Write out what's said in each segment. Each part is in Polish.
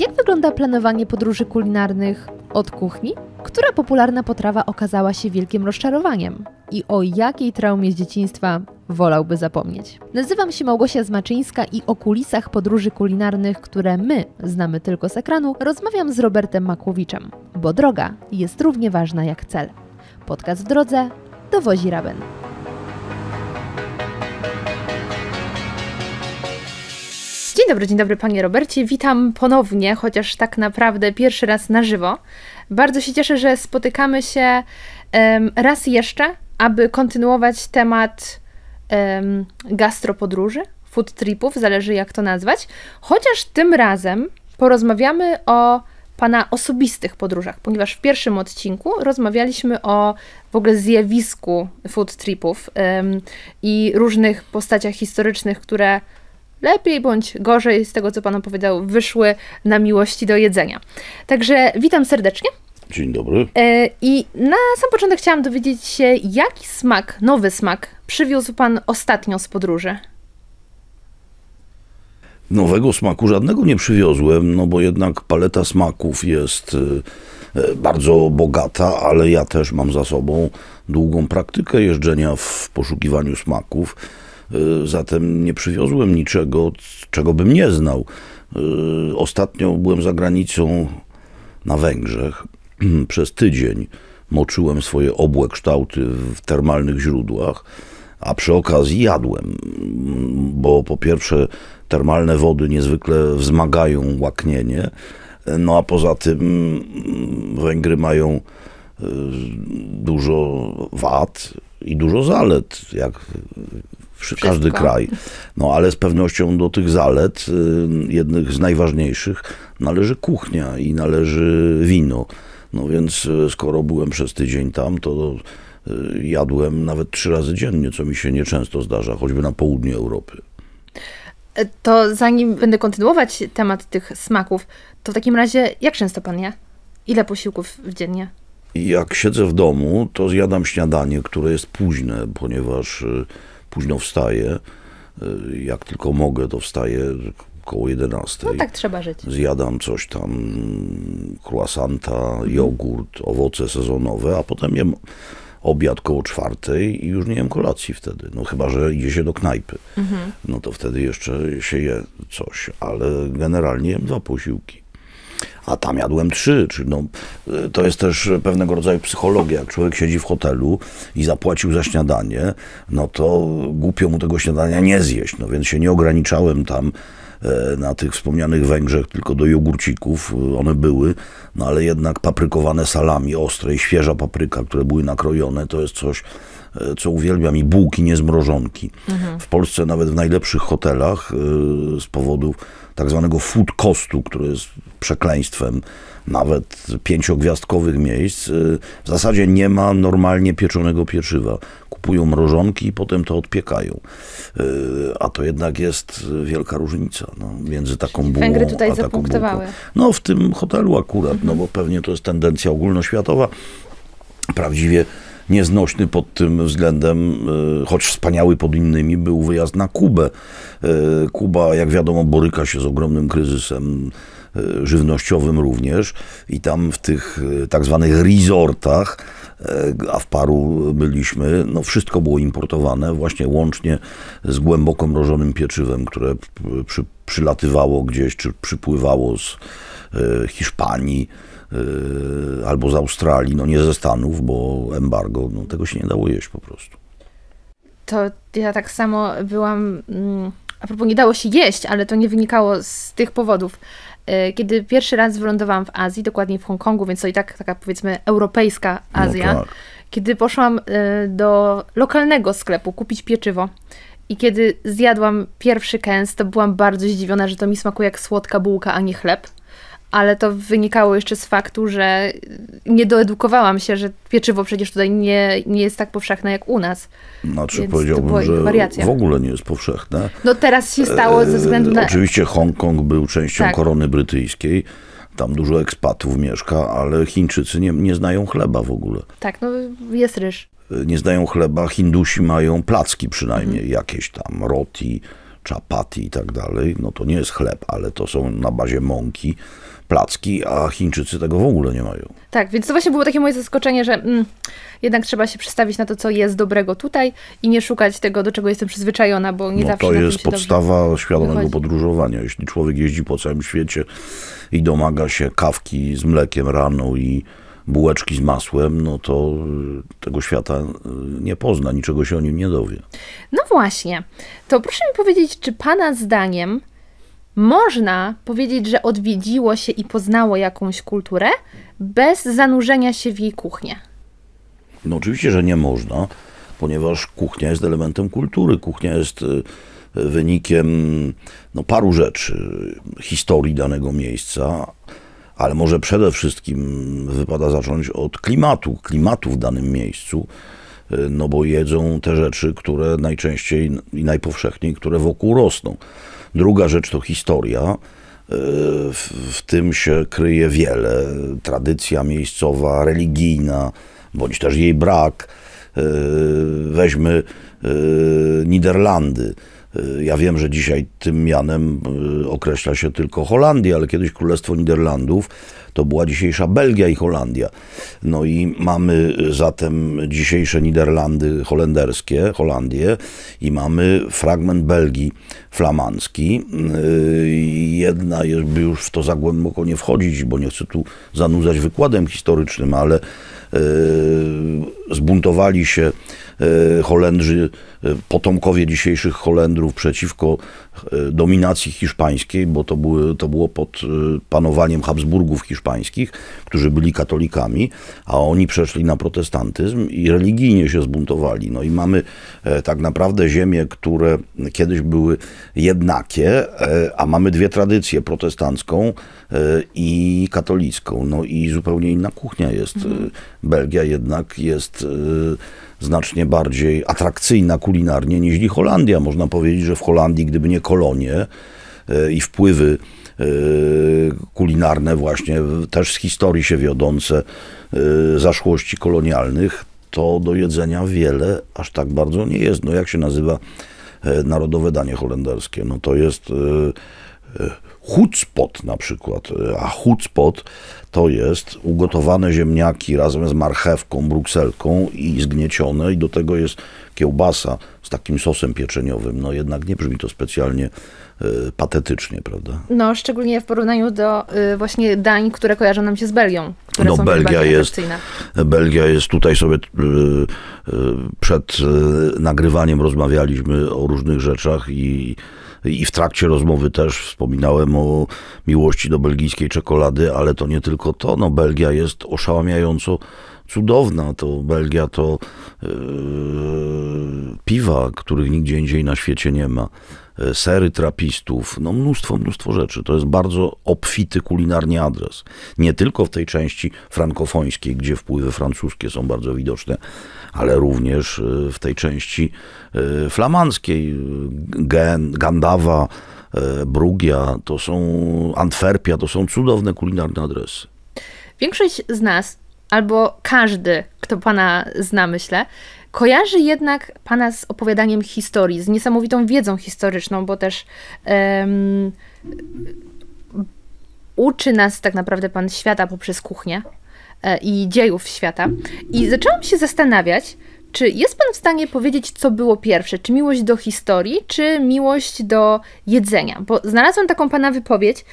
Jak wygląda planowanie podróży kulinarnych od kuchni? Która popularna potrawa okazała się wielkim rozczarowaniem? I o jakiej traumie z dzieciństwa wolałby zapomnieć? Nazywam się Małgosia Zmaczyńska i o kulisach podróży kulinarnych, które my znamy tylko z ekranu, rozmawiam z Robertem Makłowiczem, bo droga jest równie ważna jak cel. Podcast w drodze dowozi Raben. Dzień dobry, dzień dobry panie Robercie. Witam ponownie, chociaż tak naprawdę pierwszy raz na żywo. Bardzo się cieszę, że spotykamy się um, raz jeszcze, aby kontynuować temat um, gastropodróży, food tripów, zależy jak to nazwać. Chociaż tym razem porozmawiamy o pana osobistych podróżach, ponieważ w pierwszym odcinku rozmawialiśmy o w ogóle zjawisku food tripów um, i różnych postaciach historycznych, które lepiej bądź gorzej z tego, co Pan opowiadał, wyszły na miłości do jedzenia. Także witam serdecznie. Dzień dobry. E, I na sam początek chciałam dowiedzieć się, jaki smak, nowy smak przywiózł Pan ostatnio z podróży? Nowego smaku żadnego nie przywiozłem, no bo jednak paleta smaków jest e, e, bardzo bogata, ale ja też mam za sobą długą praktykę jeżdżenia w poszukiwaniu smaków. Y, zatem nie przywiozłem niczego, czego bym nie znał. Y, ostatnio byłem za granicą na Węgrzech przez tydzień. Moczyłem swoje obłe kształty w termalnych źródłach, a przy okazji jadłem, bo po pierwsze termalne wody niezwykle wzmagają łaknienie, no a poza tym mm, Węgry mają y, dużo wad i dużo zalet, jak wszystko. każdy kraj. No ale z pewnością do tych zalet, y, jednych z najważniejszych, należy kuchnia i należy wino. No więc y, skoro byłem przez tydzień tam, to y, jadłem nawet trzy razy dziennie, co mi się nieczęsto zdarza, choćby na południu Europy. E, to zanim będę kontynuować temat tych smaków, to w takim razie jak często pan je? Ile posiłków w dziennie? Jak siedzę w domu, to zjadam śniadanie, które jest późne, ponieważ późno wstaję. Y, jak tylko mogę, to wstaję około 11. No tak trzeba żyć. Zjadam coś tam, mm, croissanta, mhm. jogurt, owoce sezonowe, a potem jem obiad koło czwartej i już nie jem kolacji wtedy. No chyba, że idzie się do knajpy. Mhm. No to wtedy jeszcze się je coś, ale generalnie jem dwa posiłki a tam jadłem trzy. Czy no, to jest też pewnego rodzaju psychologia. Jak człowiek siedzi w hotelu i zapłacił za śniadanie, no to głupio mu tego śniadania nie zjeść. No więc się nie ograniczałem tam e, na tych wspomnianych Węgrzech tylko do jogurcików. E, one były, no ale jednak paprykowane salami ostre i świeża papryka, które były nakrojone, to jest coś, e, co uwielbiam, i bułki niezmrożonki. Mhm. W Polsce nawet w najlepszych hotelach z powodu tak zwanego food costu, który jest przekleństwem nawet pięciogwiazdkowych miejsc, y, w zasadzie nie ma normalnie pieczonego pieczywa. Kupują mrożonki i potem to odpiekają. Y, a to jednak jest wielka różnica no, między taką bułą Węgry tutaj a taką zapunktowały. Bułką. No w tym hotelu akurat, mhm. no bo pewnie to jest tendencja ogólnoświatowa. Prawdziwie nieznośny pod tym względem, y, choć wspaniały pod innymi, był wyjazd na Kubę. Kuba, jak wiadomo, boryka się z ogromnym kryzysem E, żywnościowym również i tam w tych e, tak zwanych resortach, e, a w paru byliśmy, no wszystko było importowane, właśnie łącznie z głęboko mrożonym pieczywem, które przy, przylatywało gdzieś, czy przypływało z Hiszpanii albo z Australii, no nie ze Stanów, bo embargo, no tego się nie dało jeść po prostu. To ja tak samo byłam, mm, a propos nie dało się jeść, ale to nie wynikało z tych powodów E, kiedy pierwszy raz wylądowałam w Azji, dokładnie w Hongkongu, więc to i tak taka powiedzmy europejska Azja, no tak. kiedy poszłam e, do lokalnego sklepu kupić pieczywo. I kiedy zjadłam pierwszy kęs, to byłam bardzo zdziwiona, że to mi smakuje jak słodka bułka, a nie chleb ale to wynikało jeszcze z faktu, że nie doedukowałam się, że pieczywo przecież tutaj nie, nie jest tak powszechne jak u nas. Znaczy Więc powiedziałbym, że wariacja. w ogóle nie jest powszechne. No teraz się stało ze e, względu na... oczywiście Hongkong był częścią tak. korony brytyjskiej. Tam dużo ekspatów mieszka, ale Chińczycy nie, nie znają chleba w ogóle. Tak, no jest ryż. E, nie znają chleba, Hindusi mają placki przynajmniej, mhm. jakieś tam roti, czapati i tak dalej. No to nie jest chleb, ale to są na bazie mąki placki, a Chińczycy tego w ogóle nie mają. Tak, więc to właśnie było takie moje zaskoczenie, że mm, jednak trzeba się przestawić na to, co jest dobrego tutaj i nie szukać tego, do czego jestem przyzwyczajona, bo nie no, zawsze. To jest podstawa świadomego wychodzi. podróżowania. Jeśli człowiek jeździ po całym świecie i domaga się kawki z mlekiem rano i bułeczki z masłem, no to y, tego świata y, nie pozna, niczego się o nim nie dowie. No właśnie. To proszę mi powiedzieć, czy Pana zdaniem można powiedzieć, że odwiedziło się i poznało jakąś kulturę bez zanurzenia się w jej kuchnię. No oczywiście, że nie można, ponieważ kuchnia jest elementem kultury. Kuchnia jest y, wynikiem no, paru rzeczy, historii danego miejsca, ale może przede wszystkim wypada zacząć od klimatu, klimatu w danym miejscu, y, no bo jedzą te rzeczy, które najczęściej i najpowszechniej, które wokół rosną. Druga rzecz to historia. E, w, tym się kryje wiele. Tradycja miejscowa, religijna, bądź też jej brak. E, weźmy e, Niderlandy. Y, ja wiem, że dzisiaj tym mianem y, określa się tylko Holandię, ale kiedyś Królestwo Niderlandów to była dzisiejsza Belgia i Holandia. No i mamy y, zatem dzisiejsze Niderlandy holenderskie, Holandię i mamy fragment Belgii flamandzki. Jedna, by już w to za głęboko nie wchodzić, bo nie chcę tu zanudzać wykładem historycznym, ale zbuntowali się E, Holendrzy, e, potomkowie dzisiejszych Holendrów przeciwko e, dominacji hiszpańskiej, bo to, były, to było pod panowaniem Habsburgów hiszpańskich, którzy byli katolikami, a oni przeszli na protestantyzm i religijnie się zbuntowali. No i mamy tak naprawdę ziemie, które kiedyś były jednakie, a mamy dwie tradycje, protestancką i katolicką. No i zupełnie inna kuchnia jest. Mhm. Belgia jednak jest znacznie bardziej atrakcyjna kulinarnie niż Holandia. Można powiedzieć, że w Holandii, gdyby nie kolonie e, i wpływy e, kulinarne właśnie, też z historii się wiodące e, zaszłości kolonialnych, to do jedzenia wiele aż tak bardzo nie jest. No jak się nazywa narodowe danie holenderskie? No to jest hutspot na przykład. A hutspot to jest ugotowane ziemniaki razem z marchewką, brukselką i zgniecione i do tego jest kiełbasa z takim sosem pieczeniowym. No jednak nie brzmi to specjalnie y, patetycznie, prawda? No, szczególnie w porównaniu do y, właśnie dań, które kojarzą nam się z Belgią. no, Belgia jest, Belgia jest tutaj sobie y, przed nagrywaniem rozmawialiśmy o różnych rzeczach i i w trakcie rozmowy też wspominałem o miłości do belgijskiej czekolady, ale to nie tylko to. No, Belgia jest oszałamiająco cudowna. To Belgia to yy, piwa, których nigdzie indziej na świecie nie ma. E, sery trapistów, no mnóstwo, mnóstwo rzeczy. To jest bardzo obfity kulinarnie adres. Nie tylko w tej części frankofońskiej, gdzie wpływy francuskie są bardzo widoczne, ale również e, w tej części e, flamandzkiej, Gen, Gandawa, Brugia, to są Antwerpia, to są cudowne kulinarne adresy. Większość z nas, albo każdy, kto pana zna, myślę, Kojarzy jednak Pana z opowiadaniem historii, z niesamowitą wiedzą historyczną, bo też um, uczy nas tak naprawdę Pan świata poprzez kuchnię e, i dziejów świata. I zaczęłam się zastanawiać, czy jest Pan w stanie powiedzieć, co było pierwsze? Czy miłość do historii, czy miłość do jedzenia? Bo znalazłam taką Pana wypowiedź,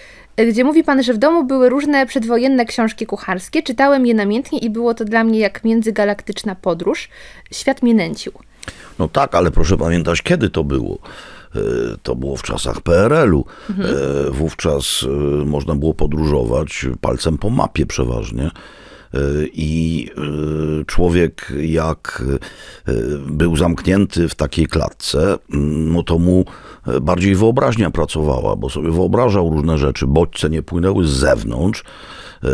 gdzie mówi pan, że w domu były różne przedwojenne książki kucharskie, czytałem je namiętnie i było to dla mnie jak międzygalaktyczna podróż. Świat mnie nęcił. No tak, ale proszę pamiętać, kiedy to było. E, to było w czasach PRL-u. Mhm. E, wówczas e, można było podróżować palcem po mapie przeważnie. I człowiek, jak był zamknięty w takiej klatce, no to mu bardziej wyobraźnia pracowała, bo sobie wyobrażał różne rzeczy. Bodźce nie płynęły z zewnątrz, e,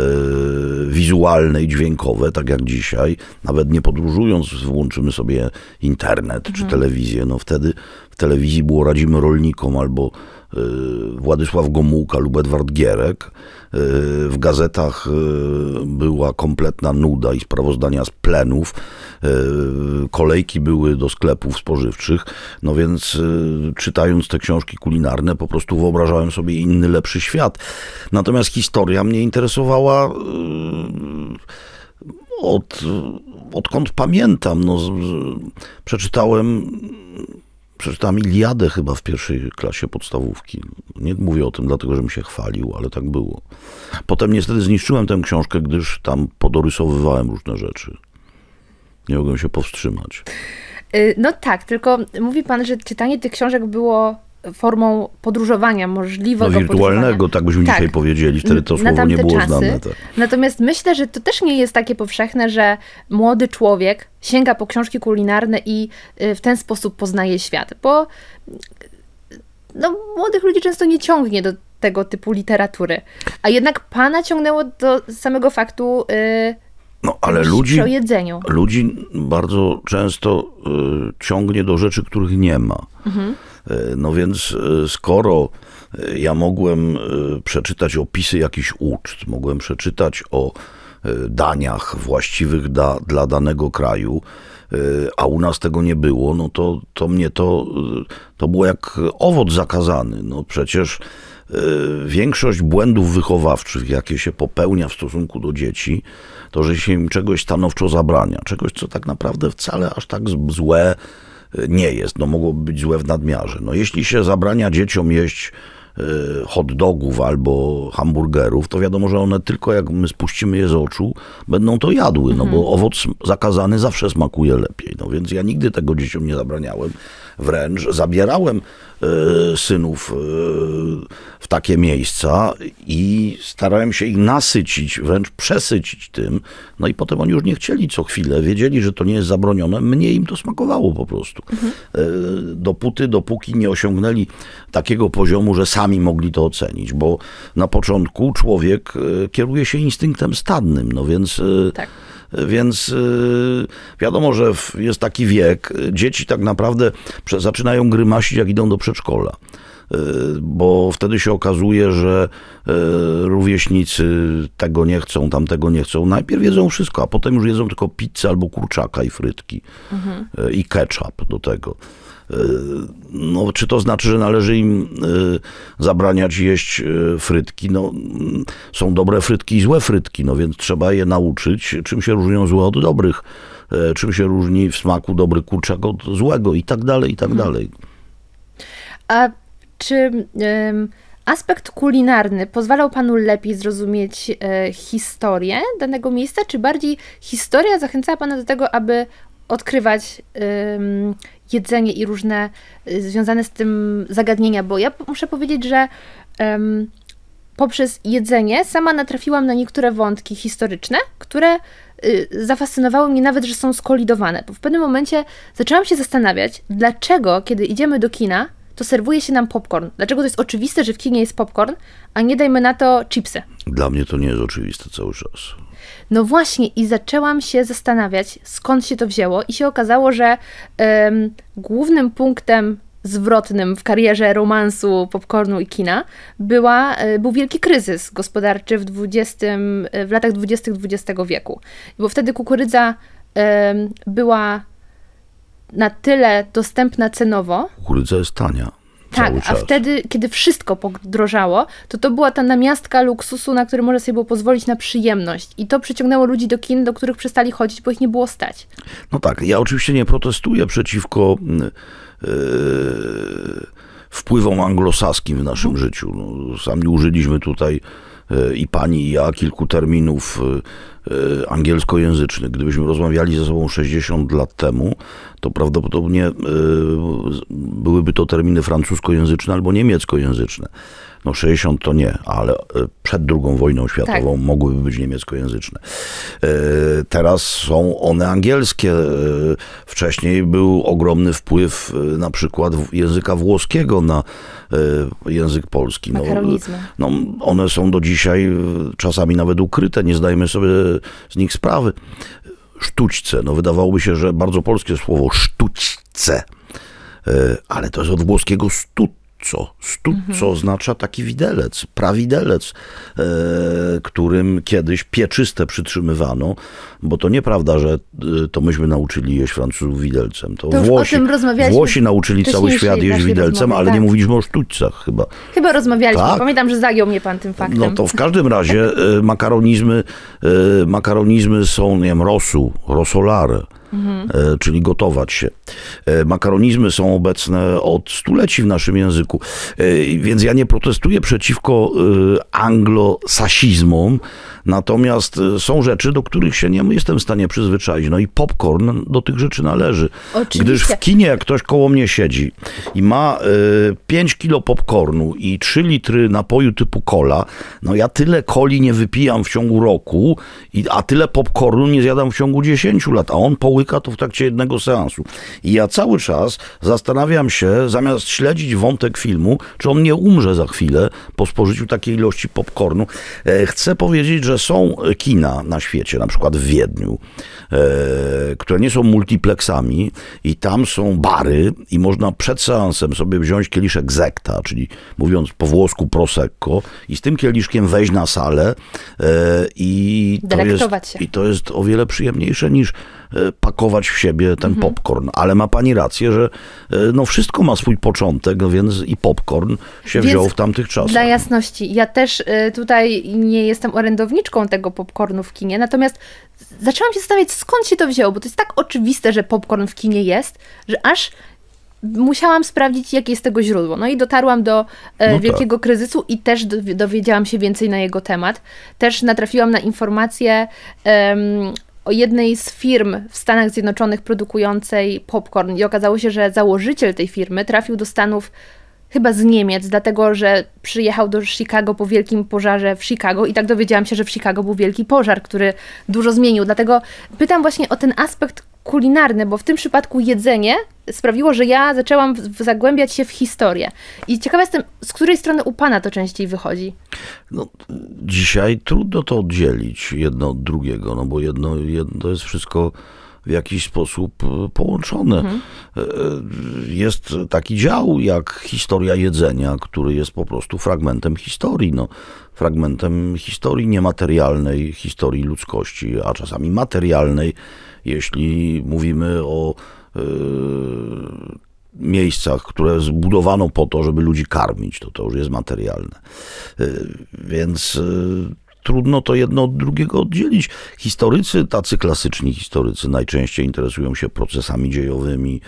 wizualne i dźwiękowe, tak jak dzisiaj. Nawet nie podróżując, włączymy sobie internet mhm. czy telewizję. No wtedy w telewizji było radzimy rolnikom albo Y, Władysław Gomułka lub Edward Gierek. Y, w gazetach y, była kompletna nuda i sprawozdania z plenów. Kolejki były do sklepów spożywczych. No więc czytając te książki kulinarne, po prostu wyobrażałem sobie inny, lepszy świat. Natomiast historia mnie interesowała od, odkąd pamiętam. No, przeczytałem przeczytałem Iliadę chyba w pierwszej klasie podstawówki. Nie mówię o tym dlatego, żebym się chwalił, ale tak było. Potem niestety zniszczyłem tę książkę, gdyż tam podorysowywałem różne rzeczy. Nie mogłem się powstrzymać. Y, no tak, tylko mówi pan, że czytanie tych książek było formą podróżowania możliwego. No, wirtualnego, tak byśmy tak. dzisiaj powiedzieli. Wtedy to słowo nie było czasy. znane. Tak. Natomiast myślę, że to też nie jest takie powszechne, że młody człowiek sięga po książki kulinarne i y, w ten sposób poznaje świat, bo no, młodych ludzi często nie ciągnie do tego typu literatury. A jednak pana ciągnęło do samego faktu. Yy, no, ale ludzi, ludzi bardzo często y, ciągnie do rzeczy, których nie ma. Mhm. E, no więc e, skoro e, ja mogłem przeczytać opisy jakichś uczt, mogłem przeczytać o daniach właściwych da, dla danego kraju, a u nas tego nie było, no to, to mnie to, to było jak owoc zakazany. No przecież większość błędów wychowawczych, jakie się popełnia w stosunku do dzieci, to że się im czegoś stanowczo zabrania, czegoś, co tak naprawdę wcale aż tak złe nie jest. No mogłoby być złe w nadmiarze. No jeśli się zabrania dzieciom jeść e, hot dogów albo hamburgerów, to wiadomo, że one tylko jak my spuścimy je z oczu, będą to jadły, no bo mhm. owoc zakazany zawsze smakuje lepiej. No więc ja nigdy tego dzieciom nie zabraniałem wręcz zabierałem e, synów e, w takie miejsca i starałem się ich nasycić, wręcz przesycić tym. No i potem oni już nie chcieli co chwilę, wiedzieli, że to nie jest zabronione, mnie im to smakowało po prostu. Mhm. Dopóty, dopóki nie osiągnęli takiego poziomu, że sami mogli to ocenić, bo na początku człowiek kieruje się instynktem stadnym, no więc tak więc y, wiadomo, że jest taki wiek, dzieci tak naprawdę zaczynają grymasić, jak idą do przedszkola y, bo wtedy się okazuje, że y, rówieśnicy tego nie chcą, tamtego nie chcą. Najpierw jedzą wszystko, a potem już jedzą tylko pizzę albo kurczaka i frytki mhm. i ketchup do tego. E, no, czy to znaczy, że należy im e, zabraniać jeść e, frytki? No, mm, są dobre frytki i złe frytki, no więc trzeba je nauczyć, czym się różnią złe od dobrych, czym się różni w smaku dobry kurczak od złego i tak dalej, i tak hmm. dalej. A czy... Um... Aspekt kulinarny pozwalał panu lepiej zrozumieć e, historię danego miejsca, czy bardziej historia zachęcała pana do tego, aby odkrywać jedzenie i różne y, związane z tym zagadnienia, bo ja muszę powiedzieć, że um, poprzez jedzenie sama natrafiłam na niektóre wątki historyczne, które y, zafascynowały mnie nawet, że są skolidowane, bo w pewnym momencie zaczęłam się zastanawiać, dlaczego, kiedy idziemy do kina, to serwuje się nam popcorn. Dlaczego to jest oczywiste, że w kinie jest popcorn, a nie dajmy na to chipsy? Dla mnie to nie jest oczywiste cały czas. No właśnie, i zaczęłam się zastanawiać, skąd się to wzięło, i się okazało, że głównym punktem zwrotnym w karierze romansu, popcornu i kina była, e, był wielki kryzys gospodarczy w, 20, e, w latach 20. XX wieku. Bo wtedy kukurydza była na tyle dostępna cenowo. Kukurydza jest tania. Tak, a wtedy, kiedy wszystko podrożało, to to była ta namiastka luksusu, na który można sobie było pozwolić na przyjemność. I to przyciągnęło ludzi do kin, do których przestali chodzić, bo ich nie było stać. No tak, ja oczywiście nie protestuję przeciwko yy, wpływom anglosaskim w naszym no. życiu. No, sami użyliśmy tutaj E, i pani i ja kilku terminów e, e, angielskojęzycznych. Gdybyśmy rozmawiali ze sobą 60 lat temu, to prawdopodobnie byłyby to terminy francuskojęzyczne albo niemieckojęzyczne. No 60 to nie, ale e, przed II wojną światową tak. mogłyby być niemieckojęzyczne. E, teraz są one angielskie. E, wcześniej był ogromny wpływ na przykład języka włoskiego na język polski. No, no, one są do dzisiaj czasami nawet ukryte, nie zdajemy sobie z nich sprawy. Sztućce, no wydawałoby się, że bardzo polskie słowo sztućce, ale to jest od włoskiego stut Stutco. Stutco mhm. oznacza taki widelec, prawidelec, e, którym kiedyś pieczyste przytrzymywano, bo to nieprawda, że e, to myśmy nauczyli jeść Francuzów widelcem. To, to Włosi, Włosi nauczyli cały świat jeść widelcem, rozmowy, ale tak. nie mówiliśmy o sztućcach chyba. Chyba rozmawialiśmy. Tak? Pamiętam, że zagiął mnie pan tym no faktem. No to w każdym razie e, makaronizmy, e, makaronizmy są, nie wiem, rosu, rosolare Mhm. E, czyli gotować się. E, makaronizmy są obecne od stuleci w naszym języku, e, więc ja nie protestuję przeciwko anglosasizmom, natomiast są rzeczy, do których się nie jestem w stanie przyzwyczaić. No i popcorn do tych rzeczy należy. Oczywiście. Gdyż w kinie, jak ktoś koło mnie siedzi i ma 5 kilo popcornu i 3 litry napoju typu cola, no ja tyle coli nie wypijam w ciągu roku, a tyle popcornu nie zjadam w ciągu 10 lat, a on poły dwójka to w trakcie jednego seansu. I ja cały czas zastanawiam się, zamiast śledzić wątek filmu, czy on nie umrze za chwilę po spożyciu takiej ilości popcornu. E, chcę powiedzieć, że są kina na świecie, na przykład w Wiedniu, e, które nie są multiplexami i tam są bary i można przed seansem sobie wziąć kieliszek zekta, czyli mówiąc po włosku prosecco i z tym kieliszkiem wejść na salę e, i to, jest, i to jest o wiele przyjemniejsze niż pakować w siebie ten mhm. popcorn. Ale ma pani rację, że e, no wszystko ma swój początek, więc i popcorn się więc wziął w tamtych czasach. Dla jasności, ja też e, tutaj nie jestem orędowniczką tego popcornu w kinie, natomiast zaczęłam się zastanawiać, skąd się to wzięło, bo to jest tak oczywiste, że popcorn w kinie jest, że aż musiałam sprawdzić, jakie jest tego źródło. No i dotarłam do e, no wielkiego tak. kryzysu i też dowiedziałam się więcej na jego temat. Też natrafiłam na informacje o jednej z firm w Stanach Zjednoczonych produkującej popcorn i okazało się, że założyciel tej firmy trafił do Stanów chyba z Niemiec, dlatego że przyjechał do Chicago po wielkim pożarze w Chicago i tak dowiedziałam się, że w Chicago był wielki pożar, który dużo zmienił. Dlatego pytam właśnie o ten aspekt kulinarne, bo w tym przypadku jedzenie sprawiło, że ja zaczęłam zagłębiać się w historię. I ciekawa jestem, z której strony u Pana to częściej wychodzi? No, dzisiaj trudno to oddzielić jedno od drugiego, no bo jedno, jedno jest wszystko w jakiś sposób e, połączone. Mhm. E, e, jest taki dział jak historia jedzenia, który jest po prostu fragmentem historii. No, fragmentem historii niematerialnej, historii ludzkości, a czasami materialnej, jeśli mówimy o e, miejscach, które zbudowano po to, żeby ludzi karmić, to to już jest materialne. E, więc e, trudno to jedno od drugiego oddzielić. Historycy, tacy klasyczni historycy, najczęściej interesują się procesami dziejowymi,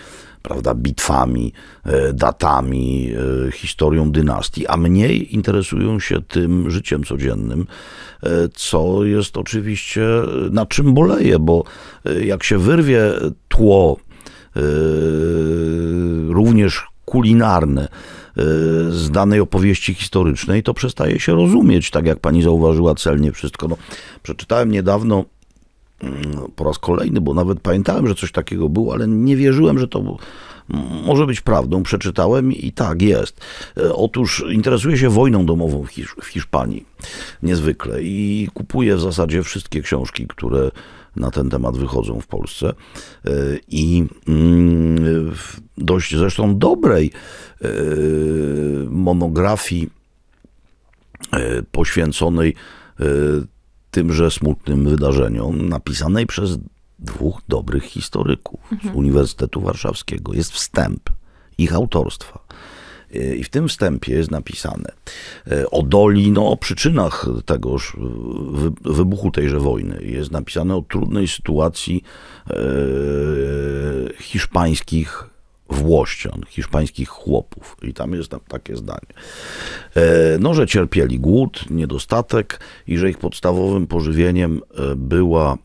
prawda, bitwami, e, datami, e, historią dynastii, a mniej interesują się tym życiem codziennym, e, co jest oczywiście na czym boleje, bo jak się wyrwie tło również kulinarne z danej opowieści historycznej, to przestaje się rozumieć, tak jak pani zauważyła celnie wszystko. No, przeczytałem niedawno no, po raz kolejny, bo nawet pamiętałem, że coś takiego było, ale nie wierzyłem, że to może być prawdą. Przeczytałem i tak jest. E, otóż interesuje się wojną domową w Hiszpanii niezwykle i kupuje w zasadzie wszystkie książki, które na ten temat wychodzą w Polsce e, i mm, w dość zresztą dobrej e, monografii poświęconej tymże smutnym wydarzeniu, napisanej przez dwóch dobrych historyków mhm. z Uniwersytetu Warszawskiego. Jest wstęp ich autorstwa. I w tym wstępie jest napisane e, o doli, no o przyczynach tegoż e, wybuchu tejże wojny. Jest napisane o trudnej sytuacji e, hiszpańskich Włościan, hiszpańskich chłopów. I tam jest tam takie zdanie. E, no, że cierpieli głód, niedostatek i że ich podstawowym pożywieniem e, była e,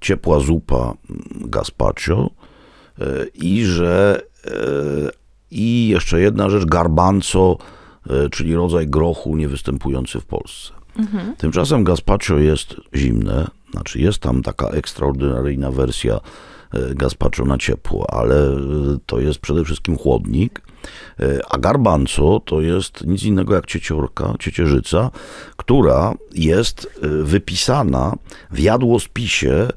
ciepła zupa mm, gazpacho i że i jeszcze jedna rzecz, garbanco, czyli rodzaj grochu niewystępujący w Polsce. Mhm. Tymczasem gazpacho jest zimne, znaczy jest tam taka ekstraordynaryjna wersja E, gazpaczu na ciepło, ale e, to jest przede wszystkim chłodnik, e, a garbanco to jest nic innego jak cieciorka, ciecierzyca, która jest wypisana w jadłospisie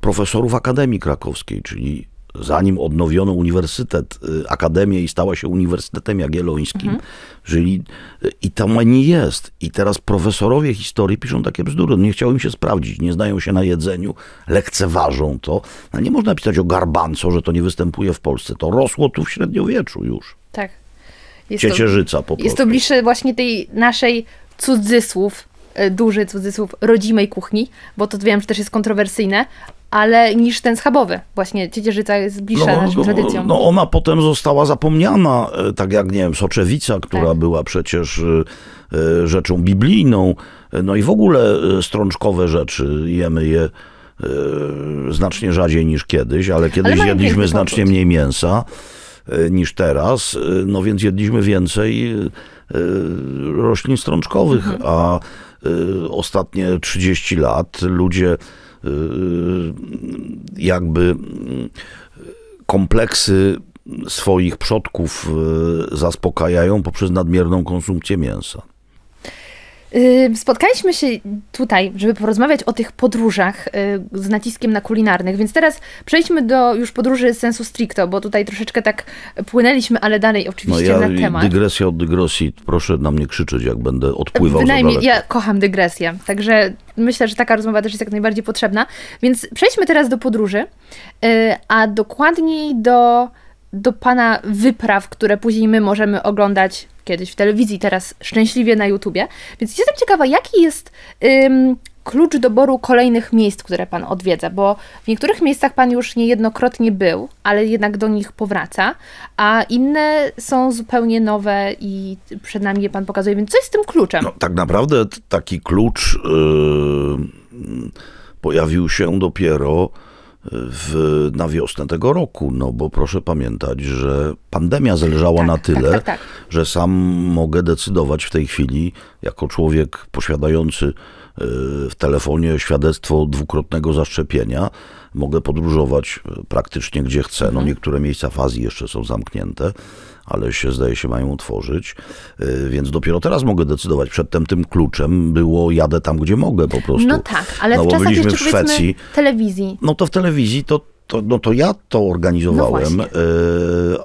profesorów Akademii Krakowskiej, czyli zanim odnowiono uniwersytet, y, akademię i stała się Uniwersytetem Jagiellońskim, mhm. żyli y, i tam nie jest. I teraz profesorowie historii piszą takie bzdury. Nie chciało im się sprawdzić, nie znają się na jedzeniu, lekceważą to. No nie można pisać o garbanco, że to nie występuje w Polsce. To rosło tu w średniowieczu już. Tak. Jest Ciecierzyca to, po prostu. Jest to bliższe właśnie tej naszej cudzysłów E, duży cudzysłów rodzimej kuchni, bo to wiem, że też jest kontrowersyjne, ale niż ten schabowy. Właśnie ciecierzyca jest bliższa no, naszym no, tradycjom. No ona potem została zapomniana, e, tak jak, nie wiem, soczewica, która tak. była przecież e, rzeczą biblijną, no i w ogóle strączkowe rzeczy, jemy je znacznie rzadziej niż kiedyś, ale kiedyś ale jedliśmy znacznie mniej mięsa niż teraz, no więc jedliśmy więcej roślin strączkowych, mhm. a Y, ostatnie 30 lat ludzie y, y, jakby kompleksy swoich przodków zaspokajają poprzez nadmierną konsumpcję mięsa. Spotkaliśmy się tutaj, żeby porozmawiać o tych podróżach y, z naciskiem na kulinarnych, więc teraz przejdźmy do już podróży sensu stricto, bo tutaj troszeczkę tak płynęliśmy, ale dalej no oczywiście no ja na temat. Dygresja od dygresji, proszę na mnie krzyczeć, jak będę odpływał Bynajmniej, ja kocham dygresję, także myślę, że taka rozmowa też jest jak najbardziej potrzebna. Więc przejdźmy teraz do podróży, y, a dokładniej do do Pana wypraw, które później my możemy oglądać kiedyś w telewizji, teraz szczęśliwie na YouTubie. Więc jestem ciekawa, jaki jest ym, klucz doboru kolejnych miejsc, które Pan odwiedza, bo w niektórych miejscach Pan już niejednokrotnie był, ale jednak do nich powraca, a inne są zupełnie nowe i przed nami je Pan pokazuje, więc co jest tym kluczem? No, tak naprawdę taki klucz yy, pojawił się dopiero w, na wiosnę tego roku, no bo proszę pamiętać, że pandemia zelżała tak, na tak, tyle, tak, tak, że sam mogę decydować w tej chwili, jako człowiek posiadający y, w telefonie świadectwo dwukrotnego zaszczepienia, mogę podróżować y, praktycznie gdzie chcę. No, mhm. niektóre miejsca w Azji jeszcze są zamknięte ale się zdaje się mają utworzyć, y, więc dopiero teraz mogę decydować. Przedtem tym kluczem było jadę tam, gdzie mogę po prostu. No tak, ale no, w czasach jeszcze w Szwecji, telewizji. No to w telewizji to to, no to ja to organizowałem, no y,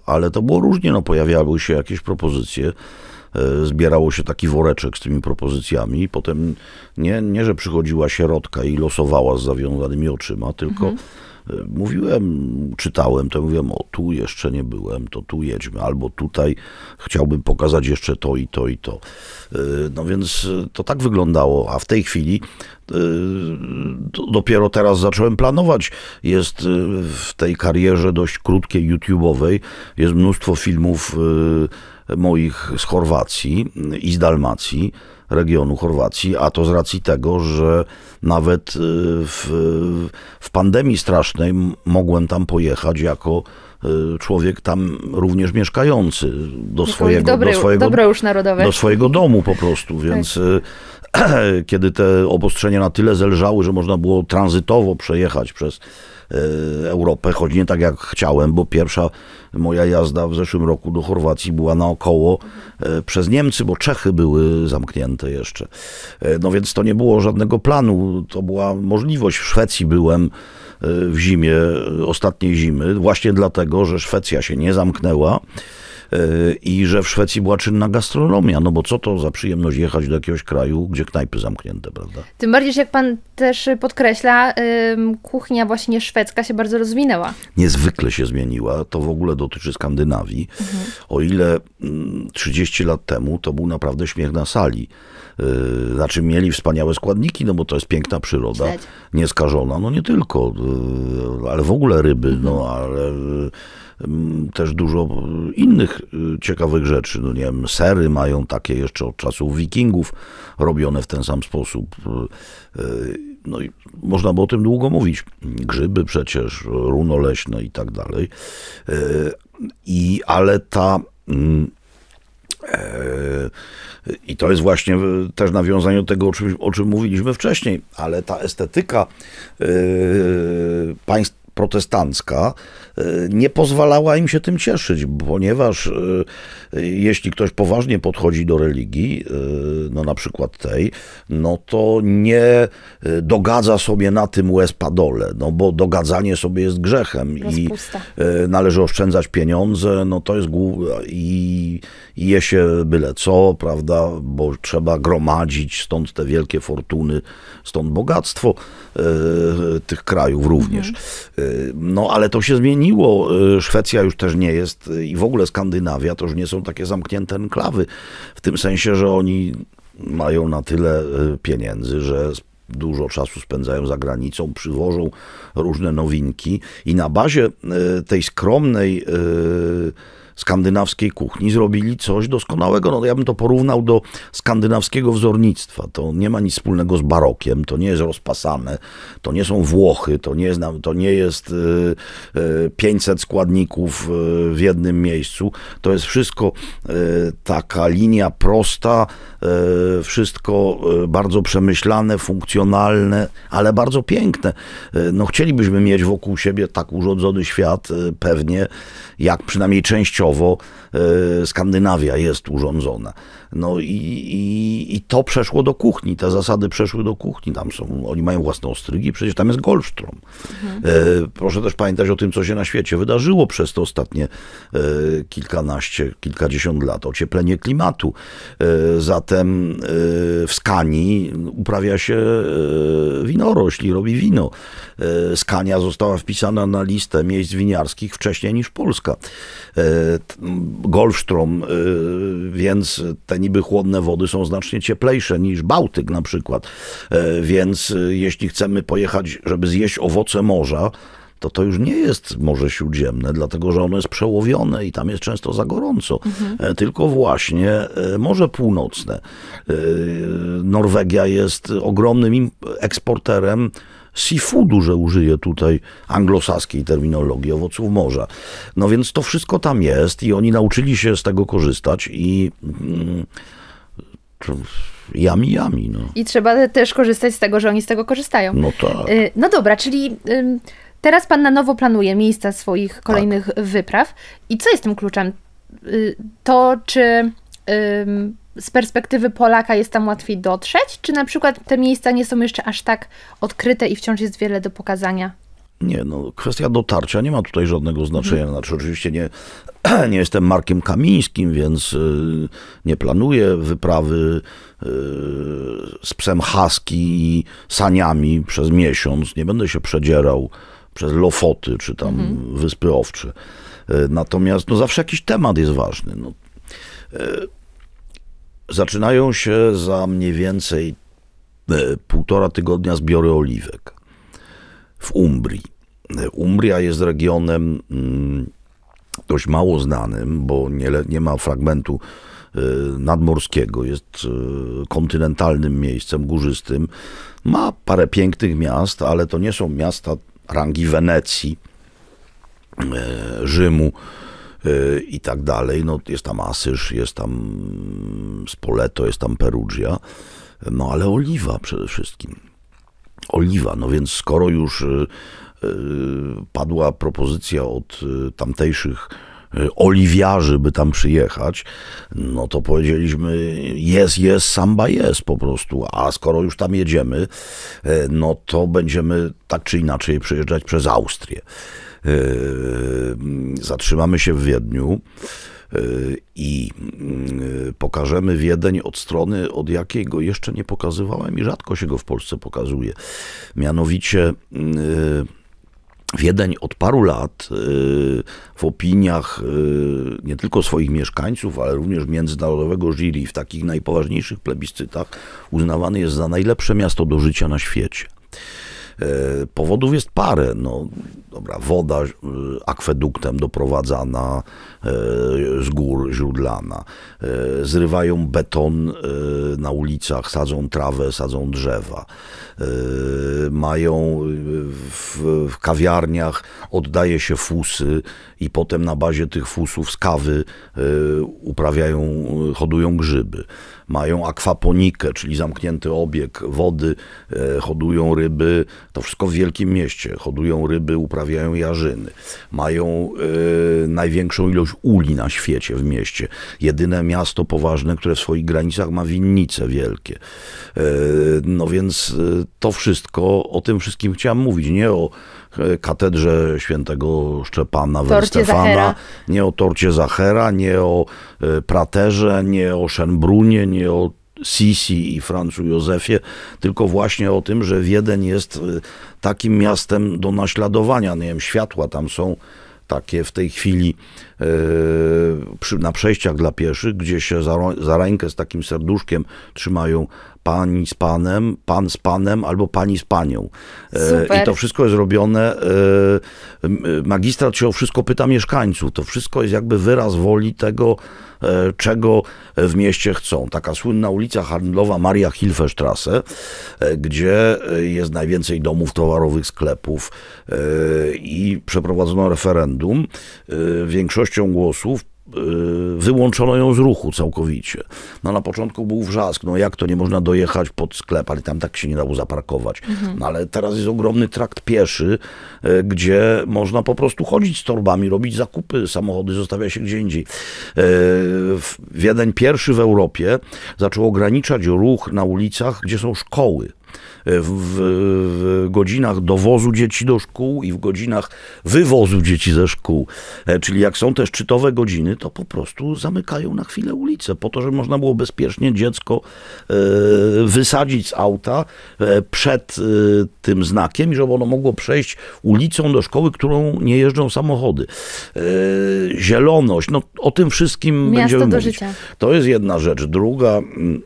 ale to było różnie. No, pojawiały się jakieś propozycje y, zbierało się taki woreczek z tymi propozycjami. i Potem nie, nie że przychodziła środka i losowała z zawiązanymi oczyma, tylko mhm. Mówiłem, czytałem, to mówiłem, o tu jeszcze nie byłem, to tu jedźmy, albo tutaj chciałbym pokazać jeszcze to i to i to. Y, no więc to tak wyglądało, a w tej chwili y, dopiero teraz zacząłem planować. Jest y, w tej karierze dość krótkiej, YouTube'owej, jest mnóstwo filmów moich z Chorwacji i z Dalmacji regionu Chorwacji, a to z racji tego, że nawet y, w, w pandemii strasznej mogłem tam pojechać jako y, człowiek tam również mieszkający do swojego, dobry, do swojego już narodowe. do swojego domu po prostu, tak. więc y, kiedy te obostrzenia na tyle zelżały, że można było tranzytowo przejechać przez Europę, choć nie tak jak chciałem, bo pierwsza Moja jazda w zeszłym roku do Chorwacji była naokoło e, przez Niemcy, bo Czechy były zamknięte jeszcze. E, no więc to nie było żadnego planu, to była możliwość. W Szwecji byłem e, w zimie, ostatniej zimy, właśnie dlatego, że Szwecja się nie zamknęła i że w Szwecji była czynna gastronomia, no bo co to za przyjemność jechać do jakiegoś kraju, gdzie knajpy zamknięte, prawda? Tym bardziej, że jak pan też podkreśla, kuchnia właśnie szwedzka się bardzo rozwinęła. Niezwykle się zmieniła, to w ogóle dotyczy Skandynawii. Mhm. O ile 30 mm, lat temu to był naprawdę śmiech na sali. Y, znaczy mieli wspaniałe składniki, no bo to jest piękna przyroda, Śledź. nieskażona, no nie tylko, y, ale w ogóle ryby, no mhm. no ale y, też dużo e, innych e, ciekawych rzeczy. No nie wiem, sery mają takie jeszcze od czasów wikingów robione w ten sam sposób. E, no i można by o tym długo mówić. Grzyby przecież, runo leśne i tak dalej. I, ale ta... Mm, I to jest właśnie też nawiązanie do tego, o czym, o czym mówiliśmy wcześniej, ale ta estetyka państw protestancka E, nie pozwalała im się tym cieszyć, ponieważ e, jeśli ktoś poważnie podchodzi do religii, e, no na przykład tej, no to nie dogadza sobie na tym łez padole, no bo dogadzanie sobie jest grzechem Rozpusta. i należy oszczędzać pieniądze, no to jest głu... i je się byle co, prawda, bo trzeba gromadzić, stąd te wielkie fortuny, stąd bogactwo tych krajów również. Mhm. No ale to się zmieni zmieniło. Y, Szwecja już też nie jest y, i w ogóle Skandynawia to już nie są takie zamknięte enklawy, w tym sensie, że oni mają na tyle y, pieniędzy, że dużo czasu spędzają za granicą, przywożą różne nowinki i na bazie tej skromnej skandynawskiej kuchni zrobili coś doskonałego. No, ja bym to porównał do skandynawskiego wzornictwa. To nie ma nic wspólnego z barokiem, to nie jest rozpasane, to nie są Włochy, to nie jest, to nie jest 500 e, e, składników e, w jednym miejscu. To jest wszystko taka linia prosta, wszystko bardzo przemyślane, funkcjonalne, ale bardzo piękne. No chcielibyśmy mieć wokół siebie tak urządzony świat, pewnie jak przynajmniej częściowo e, Skandynawia jest urządzona. No i, i, i, to przeszło do kuchni, te zasady przeszły do kuchni. Tam są, oni mają własne ostrygi, przecież tam jest Golfstrom. Mhm. E, proszę też pamiętać o tym, co się na świecie wydarzyło przez te ostatnie e, kilkanaście, kilkadziesiąt lat. Ocieplenie klimatu. E, zatem e, w Skanii uprawia się e, winorośl i robi wino. E, Skania została wpisana na listę miejsc winiarskich wcześniej niż Polska. Golfstrom, więc ten niby chłodne wody są znacznie cieplejsze niż Bałtyk na przykład. E, więc e, jeśli chcemy pojechać, żeby zjeść owoce morza, to to już nie jest Morze Śródziemne, dlatego że ono jest przełowione i tam jest często za gorąco. Mhm. E, tylko właśnie Morze Północne. Norwegia jest ogromnym eksporterem seafoodu, że użyję tutaj anglosaskiej terminologii, owoców morza. No więc to wszystko tam jest i oni nauczyli się z tego korzystać i... Mm, jami, jami. No. I trzeba też korzystać z tego, że oni z tego korzystają. No tak. Y, no dobra, czyli teraz pan na nowo planuje miejsca swoich tak. kolejnych tak. wypraw. I co jest tym kluczem? Y, to czy z perspektywy Polaka jest tam łatwiej dotrzeć? Czy na przykład te miejsca nie są jeszcze aż tak odkryte i wciąż jest wiele do pokazania? Nie, no kwestia dotarcia nie ma tutaj żadnego znaczenia. Mhm. Znaczy, oczywiście nie, nie jestem Markiem Kamińskim, więc y, nie planuję wyprawy y, z psem haski i saniami przez miesiąc. Nie będę się przedzierał przez Lofoty czy tam mhm. Wyspy Owcze. Y, natomiast no, zawsze jakiś temat jest ważny. No zaczynają się za mniej więcej e, półtora tygodnia zbiory oliwek w Umbrii. E, Umbria jest regionem mm, dość mało znanym, bo nie, nie ma fragmentu e, nadmorskiego, jest kontynentalnym miejscem górzystym. Ma parę pięknych miast, ale to nie są miasta rangi Wenecji, Rzymu i tak dalej. No, jest tam Asyż, jest tam Spoleto, jest tam Perugia, no ale oliwa przede wszystkim. Oliwa, no więc skoro już y, y, padła propozycja od y, tamtejszych oliwiarzy, by tam przyjechać, no to powiedzieliśmy jest, jest, samba jest po prostu, a skoro już tam jedziemy, no to będziemy tak czy inaczej przejeżdżać przez Austrię. Yy, zatrzymamy się w Wiedniu yy, i yy, pokażemy Wiedeń od strony, od jakiej go jeszcze nie pokazywałem i rzadko się go w Polsce pokazuje. Mianowicie Wiedeń od paru lat w opiniach nie tylko swoich mieszkańców, ale również międzynarodowego jury w takich najpoważniejszych plebiscytach uznawany jest za najlepsze miasto do życia na świecie. E, powodów jest parę. No, dobra, woda e, akweduktem doprowadzana e, z gór źródlana. Zrywają beton na ulicach, sadzą trawę, sadzą drzewa. Mają w, w kawiarniach, oddaje się fusy i potem na bazie tych fusów z kawy uprawiają, hodują grzyby mają akwaponikę, czyli zamknięty obieg wody, e, hodują ryby, to wszystko w wielkim mieście, hodują ryby, uprawiają jarzyny, mają e, największą ilość uli na świecie w mieście, jedyne miasto poważne, które w swoich granicach ma winnice wielkie. E, no więc to wszystko, o tym wszystkim chciałem mówić, nie o E, katedrze świętego Szczepana Werstefana, nie o torcie Zachera, nie o e, Praterze, nie o Szenbrunie, nie o Sisi i Francu Józefie, tylko właśnie o tym, że Wiedeń jest e, takim miastem do naśladowania. Nie wiem, światła tam są takie w tej chwili yy, przy, na przejściach dla pieszych, gdzie się za, za rękę z takim serduszkiem trzymają pani z panem, pan z panem albo pani z panią. E, Super. I to wszystko jest robione. E, e, magistrat się o wszystko pyta mieszkańców. To wszystko jest jakby wyraz woli tego, czego w mieście chcą. Taka słynna ulica handlowa Maria Hilfestrasse, gdzie jest najwięcej domów towarowych, sklepów i przeprowadzono referendum. Większością głosów Y, wyłączono ją z ruchu całkowicie. No na początku był wrzask, no jak to nie można dojechać pod sklep, ale tam tak się nie dało zaparkować. Mhm. No ale teraz jest ogromny trakt pieszy, y, gdzie można po prostu chodzić z torbami, robić zakupy, samochody zostawia się gdzie indziej. Y, Wiedeń pierwszy w Europie zaczął ograniczać ruch na ulicach, gdzie są szkoły E, w, w, godzinach dowozu dzieci do szkół i w godzinach wywozu dzieci ze szkół. E, czyli jak są te szczytowe godziny, to po prostu zamykają na chwilę ulicę, po to, żeby można było bezpiecznie dziecko e, wysadzić z auta przed tym znakiem i żeby ono mogło przejść ulicą do szkoły, którą nie jeżdżą samochody. Zieloność, no o tym wszystkim Miasto będziemy do mówić. Życia. To jest jedna rzecz. Druga, mm,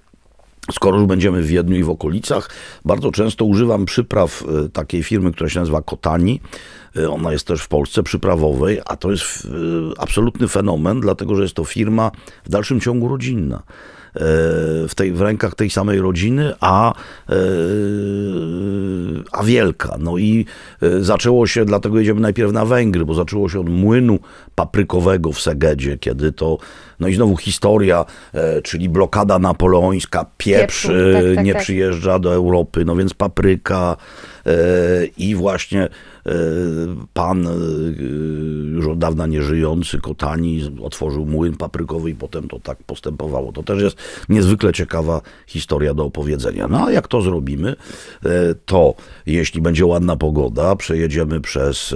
Skoro już będziemy w Wiedniu i w okolicach, bardzo często używam przypraw e, takiej firmy, która się nazywa Kotani. E, ona jest też w Polsce przyprawowej, a to jest e, absolutny fenomen, dlatego że jest to firma w dalszym ciągu rodzinna w, tej, w rękach tej samej rodziny, a, a wielka. No i zaczęło się, dlatego jedziemy najpierw na Węgry, bo zaczęło się od młynu paprykowego w Segedzie, kiedy to no i znowu historia, e, czyli blokada napoleońska, pieprz, pieprz e, tak, tak, nie tak. przyjeżdża do Europy, no więc papryka e, i właśnie pan już od dawna nie żyjący, Kotani, otworzył młyn paprykowy i potem to tak postępowało. To też jest niezwykle ciekawa historia do opowiedzenia. No a jak to zrobimy, to jeśli będzie ładna pogoda, przejedziemy przez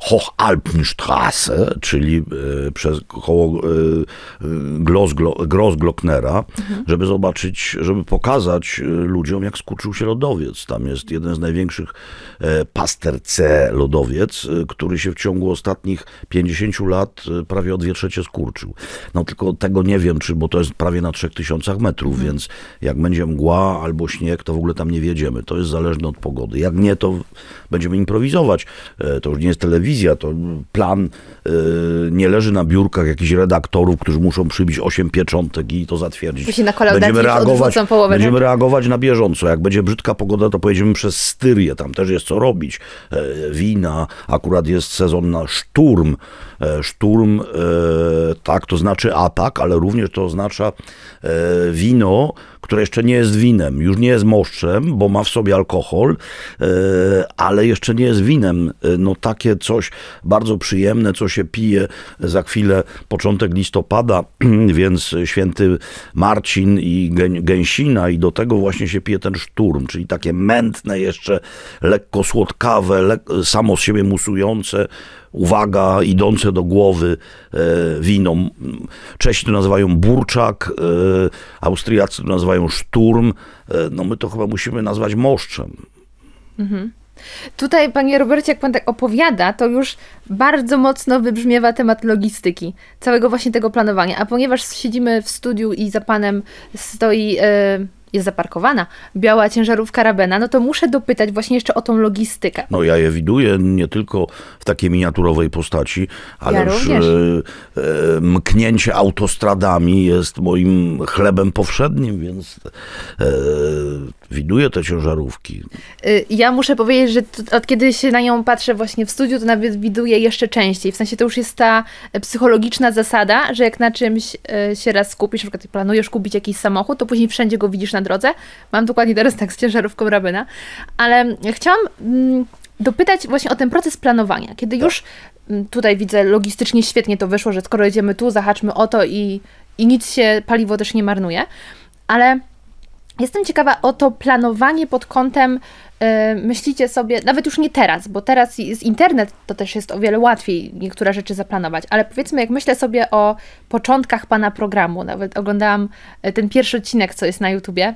Hochalpenstraße, czyli e, przez koło e, Grossglocknera, mhm. żeby zobaczyć, żeby pokazać e, ludziom, jak skurczył się lodowiec. Tam jest jeden z największych pasterce lodowiec, który się w ciągu ostatnich 50 lat prawie o dwie trzecie skurczył. No tylko tego nie wiem, czy, bo to jest prawie na 3000 metrów, mhm. więc jak będzie mgła albo śnieg, to w ogóle tam nie wiedziemy. To jest zależne od pogody. Jak nie, to będziemy improwizować. To już nie jest telewizja, wizja, to plan yy, nie leży na biurkach jakichś redaktorów, którzy muszą przybić osiem pieczątek i to zatwierdzić. Się na będziemy reagować, połowę, będziemy tak? reagować na bieżąco. Jak będzie brzydka pogoda, to pojedziemy przez Styrię, tam też jest co robić. E, wina, akurat jest sezon na szturm. E, szturm, e, tak, to znaczy atak, ale również to oznacza wino, które jeszcze nie jest winem, już nie jest moszczem, bo ma w sobie alkohol, e, ale jeszcze nie jest winem. E, no takie coś bardzo przyjemne, co się pije za chwilę, początek listopada, więc święty Marcin i Gęsina i do tego właśnie się pije ten szturm, czyli takie mętne jeszcze, lekko słodkawe, samo z siebie musujące, uwaga, idące do głowy e, wino. Czesi to nazywają burczak, e, Austriacy to nazywają szturm. E, no my to chyba musimy nazwać moszczem. Mhm. Tutaj, panie Robercie, jak pan tak opowiada, to już bardzo mocno wybrzmiewa temat logistyki, całego właśnie tego planowania. A ponieważ siedzimy w studiu i za panem stoi jest zaparkowana biała ciężarówka Rabena, no to muszę dopytać właśnie jeszcze o tą logistykę. No ja je widuję nie tylko w takiej miniaturowej postaci, ale ja już e, e, mknięcie autostradami jest moim chlebem powszednim, więc e, widuje te ciężarówki. Y, ja muszę powiedzieć, że to, od kiedy się na nią patrzę właśnie w studiu, to nawet widuję jeszcze częściej. W sensie to już jest ta e, psychologiczna zasada, że jak na czymś e, się raz skupisz, na przykład planujesz kupić jakiś samochód, to później wszędzie go widzisz na drodze. Mam dokładnie teraz tak z ciężarówką Rabena. Ale chciałam mm, dopytać właśnie o ten proces planowania. Kiedy tak. już mm, tutaj widzę logistycznie świetnie to wyszło, że skoro jedziemy tu, zahaczmy o to i, i nic się, paliwo też nie marnuje. Ale Jestem ciekawa o to planowanie pod kątem, yy, myślicie sobie, nawet już nie teraz, bo teraz z internet to też jest o wiele łatwiej niektóre rzeczy zaplanować, ale powiedzmy, jak myślę sobie o początkach Pana programu, nawet oglądałam e, ten pierwszy odcinek, co jest na YouTubie,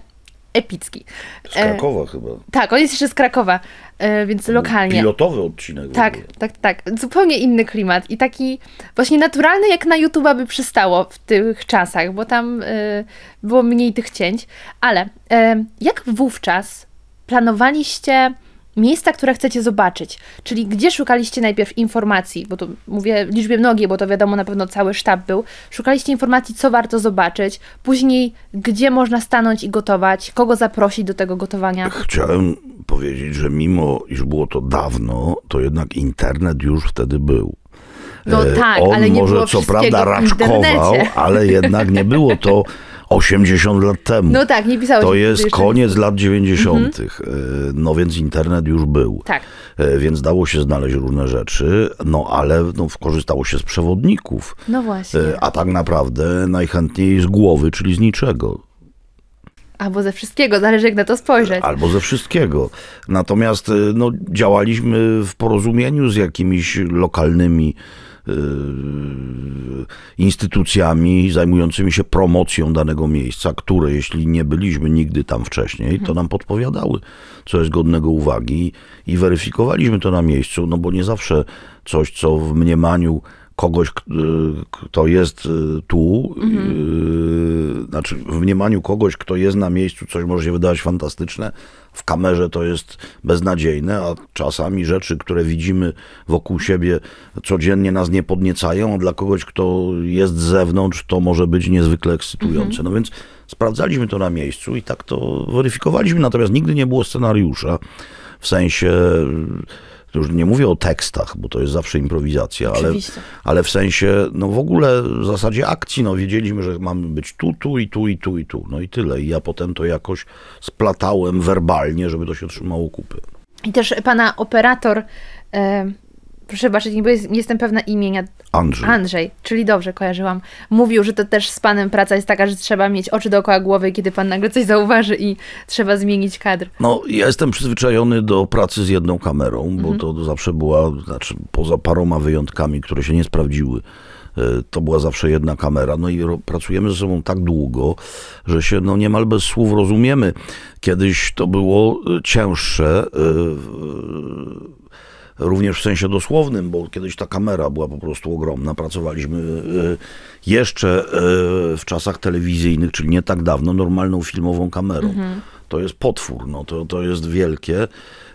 epicki. Z Krakowa e, chyba. Tak, on jest jeszcze z Krakowa, e, więc lokalnie. Pilotowy odcinek. Tak, tak, tak. Zupełnie inny klimat i taki właśnie naturalny, jak na YouTube'a by przystało w tych czasach, bo tam e, było mniej tych cięć. Ale e, jak wówczas planowaliście miejsca, które chcecie zobaczyć, czyli gdzie szukaliście najpierw informacji, bo to mówię w liczbie mnogiej, bo to wiadomo na pewno cały sztab był, szukaliście informacji, co warto zobaczyć, później gdzie można stanąć i gotować, kogo zaprosić do tego gotowania. Chciałem powiedzieć, że mimo iż było to dawno, to jednak internet już wtedy był. No e, tak, On ale nie może było co prawda raczkował, ale jednak nie było to 80 lat temu. No tak, nie pisałeś. To jest koniec lat 90. Mhm. E, no więc internet już był. Tak. E, więc dało się znaleźć różne rzeczy, no ale no, korzystało się z przewodników. No właśnie. E, a tak naprawdę najchętniej z głowy, czyli z niczego. Albo ze wszystkiego, zależy jak na to spojrzeć. Albo ze wszystkiego. Natomiast no, działaliśmy w porozumieniu z jakimiś lokalnymi Yy, instytucjami zajmującymi się promocją danego miejsca, które jeśli nie byliśmy nigdy tam wcześniej, to nam podpowiadały, co jest godnego uwagi i weryfikowaliśmy to na miejscu, no bo nie zawsze coś, co w mniemaniu kogoś, kto jest y, tu, y, mhm. znaczy w mniemaniu kogoś, kto jest na miejscu, coś może się wydawać fantastyczne, w kamerze to jest beznadziejne, a czasami rzeczy, które widzimy wokół siebie codziennie nas nie podniecają, a dla kogoś, kto jest z zewnątrz, to może być niezwykle ekscytujące. Mhm. No więc sprawdzaliśmy to na miejscu i tak to weryfikowaliśmy, natomiast nigdy nie było scenariusza w sensie już nie mówię o tekstach, bo to jest zawsze improwizacja, ale, ale w sensie, no w ogóle w zasadzie akcji, no wiedzieliśmy, że mamy być tu, tu i tu i tu i tu. No i tyle. I ja potem to jakoś splatałem werbalnie, żeby to się trzymało kupy. I też pana operator proszę baczyć, nie jestem pewna imienia. Andrzej. Andrzej, czyli dobrze kojarzyłam. Mówił, że to też z panem praca jest taka, że trzeba mieć oczy dookoła głowy, kiedy pan nagle coś zauważy i trzeba zmienić kadr. No, ja jestem przyzwyczajony do pracy z jedną kamerą, bo mhm. to zawsze była, znaczy poza paroma wyjątkami, które się nie sprawdziły e, to była zawsze jedna kamera. No i pracujemy ze sobą tak długo, że się no niemal bez słów rozumiemy. Kiedyś to było e, cięższe. E, również w sensie dosłownym, bo kiedyś ta kamera była po prostu ogromna. Pracowaliśmy e, jeszcze e, w czasach telewizyjnych, czyli nie tak dawno, normalną filmową kamerą. Mhm. To jest potwór, no to, to jest wielkie.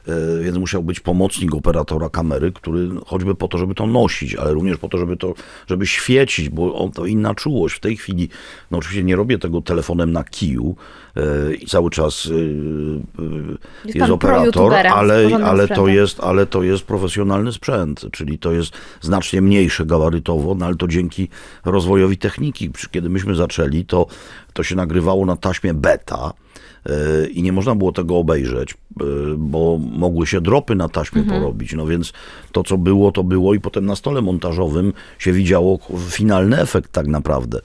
E, więc musiał być pomocnik operatora kamery, który choćby po to, żeby to nosić, ale również po to, żeby to, żeby świecić, bo on to inna czułość. W tej chwili, no oczywiście nie robię tego telefonem na kiju e, i cały czas e, jest, jest operator, ale, ale, to jest, ale to jest profesjonalny sprzęt, czyli to jest znacznie mniejsze gabarytowo, no ale to dzięki rozwojowi techniki. Kiedy myśmy zaczęli, to, to się nagrywało na taśmie beta, E, i nie można było tego obejrzeć, e, bo mogły się dropy na taśmie mhm. porobić. No więc to, co było, to było i potem na stole montażowym się widziało finalny efekt tak naprawdę.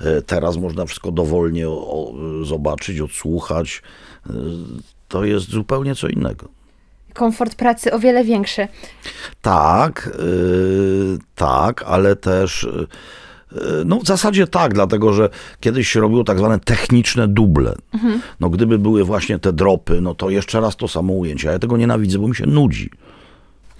E, teraz można wszystko dowolnie zobaczyć, odsłuchać. To jest zupełnie co innego komfort pracy o wiele większy. Tak, yy, tak, ale też. Yy E, no w zasadzie tak, dlatego że kiedyś się robiło tak zwane techniczne duble. Mhm. No gdyby były właśnie te dropy, no to jeszcze raz to samo ujęcie. ja tego nienawidzę, bo mi się nudzi.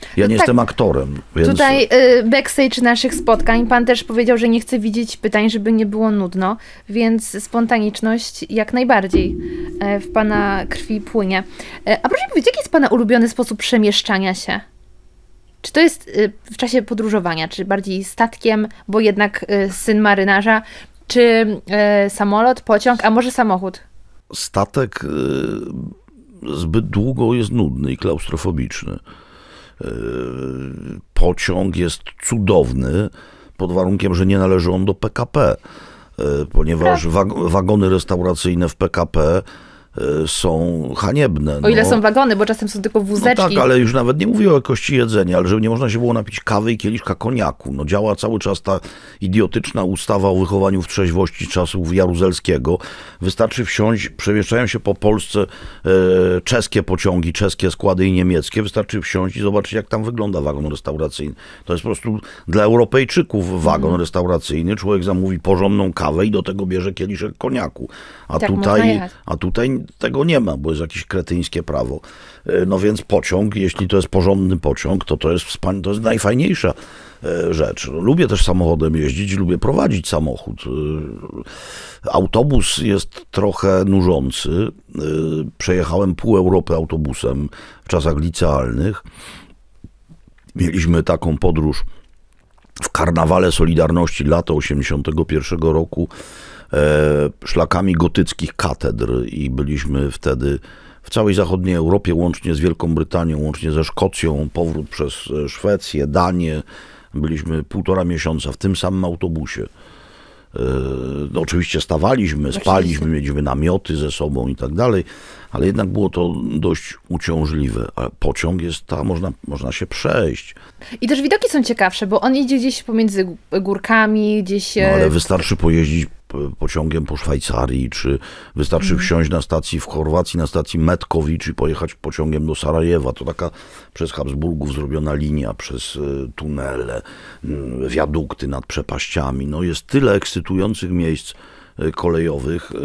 Ja no nie tak. jestem aktorem. Więc... Tutaj y, backstage naszych spotkań pan też powiedział, że nie chce widzieć pytań, żeby nie było nudno, więc spontaniczność jak najbardziej e, w pana krwi płynie. E, a proszę powiedzieć, jaki jest pana ulubiony sposób przemieszczania się? Czy to jest y, w czasie podróżowania, czy bardziej statkiem, bo jednak y, syn marynarza, czy y, samolot, pociąg, a może samochód? Statek zbyt długo jest nudny i klaustrofobiczny. Pociąg jest cudowny pod warunkiem, że nie należy on do PKP, ponieważ tak. wagony restauracyjne w PKP Y, są haniebne. O ile no. są wagony, bo czasem są tylko wózeczki. No tak, ale już nawet nie mówię o jakości jedzenia, ale żeby nie można się było napić kawy i kieliszka koniaku. No działa cały czas ta idiotyczna ustawa o wychowaniu w trzeźwości czasów Jaruzelskiego. Wystarczy wsiąść, przemieszczają się po Polsce e, czeskie pociągi, czeskie składy i niemieckie. Wystarczy wsiąść i zobaczyć, jak tam wygląda wagon restauracyjny. To jest po prostu dla Europejczyków wagon mm. restauracyjny. Człowiek zamówi porządną kawę i do tego bierze kieliszek koniaku. A tak, tutaj, a tutaj tego nie ma, bo jest jakieś kretyńskie prawo. E, no więc pociąg, jeśli to jest porządny pociąg, to to jest, to jest najfajniejsza e, rzecz. No, lubię też samochodem jeździć, lubię prowadzić samochód. E, autobus jest trochę nużący. Przejechałem pół Europy autobusem w czasach licealnych. Mieliśmy taką podróż w karnawale Solidarności lata 81 roku E, szlakami gotyckich katedr i byliśmy wtedy w całej zachodniej Europie, łącznie z Wielką Brytanią, łącznie ze Szkocją, powrót przez e, Szwecję, Danię. Byliśmy półtora miesiąca w tym samym autobusie. E, no, oczywiście stawaliśmy, spaliśmy, mieliśmy namioty ze sobą i tak dalej, ale jednak było to dość uciążliwe. A pociąg jest tam, można, można się przejść. I też widoki są ciekawsze, bo on idzie gdzieś pomiędzy górkami, gdzieś. No, ale wystarczy pojeździć pociągiem po Szwajcarii, czy wystarczy mhm. wsiąść na stacji w Chorwacji, na stacji Metkowicz i pojechać pociągiem do Sarajewa. To taka przez Habsburgów zrobiona linia, przez e, tunele, mm, wiadukty nad przepaściami. No jest tyle ekscytujących miejsc e, kolejowych e,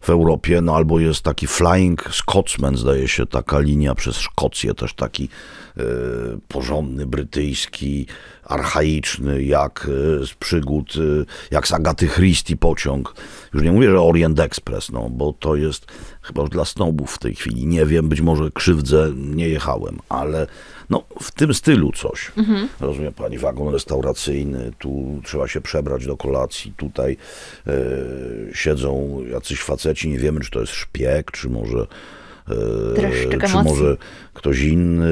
w Europie, no albo jest taki Flying Scotsman, zdaje się, taka linia przez Szkocję, też taki E, porządny, brytyjski, archaiczny, jak e, z przygód, e, jak z Agaty Christie pociąg. Już nie mówię, że Orient Express, no, bo to jest chyba już dla snobów w tej chwili. Nie wiem, być może krzywdzę, nie jechałem, ale no, w tym stylu coś. Mhm. Rozumiem pani, wagon restauracyjny, tu trzeba się przebrać do kolacji, tutaj yy, siedzą jacyś faceci, nie wiemy, czy to jest szpieg, czy może Dreszczyk e, czy emocji. może ktoś inny,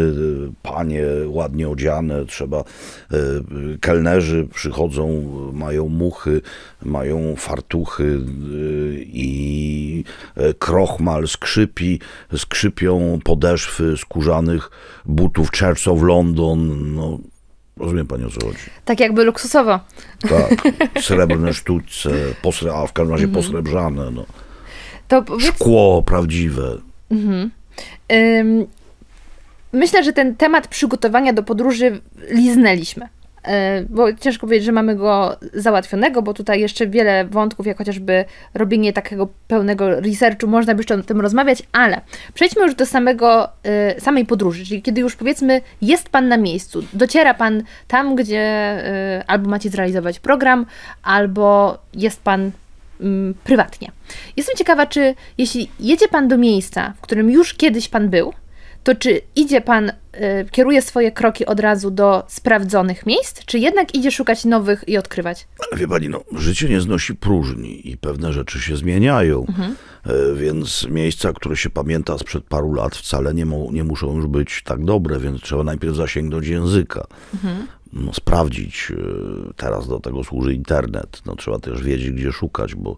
e, panie ładnie odziane, trzeba, e, kelnerzy przychodzą, mają muchy, mają fartuchy i krochmal skrzypi, skrzypią podeszwy skórzanych butów Church of London, no. Rozumiem panie o co chodzi. Tak jakby luksusowo. Tak, srebrne sztuce, posre, a w każdym razie mhm. posrebrzane. No. To Szkło prawdziwe. Mhm. Ym, myślę, że ten temat przygotowania do podróży liznęliśmy e, bo ciężko powiedzieć, że mamy go załatwionego, bo tutaj jeszcze wiele wątków, jak chociażby robienie takiego pełnego researchu, można by jeszcze o tym rozmawiać, ale przejdźmy już do samego, y, samej podróży, czyli kiedy już powiedzmy jest Pan na miejscu, dociera Pan tam, gdzie y, albo macie zrealizować program, albo jest Pan Mm, prywatnie. Jestem ciekawa, czy jeśli jedzie Pan do miejsca, w którym już kiedyś Pan był, to czy idzie Pan, e, kieruje swoje kroki od razu do sprawdzonych miejsc, czy jednak idzie szukać nowych i odkrywać? Ale wie Pani, no, życie nie znosi próżni i pewne rzeczy się zmieniają, mhm. E, więc miejsca, które się pamięta sprzed paru lat wcale nie, nie, muszą już być tak dobre, więc trzeba najpierw zasięgnąć języka. Mhm no, sprawdzić. E, teraz do tego służy internet. No, trzeba też wiedzieć, gdzie szukać, bo,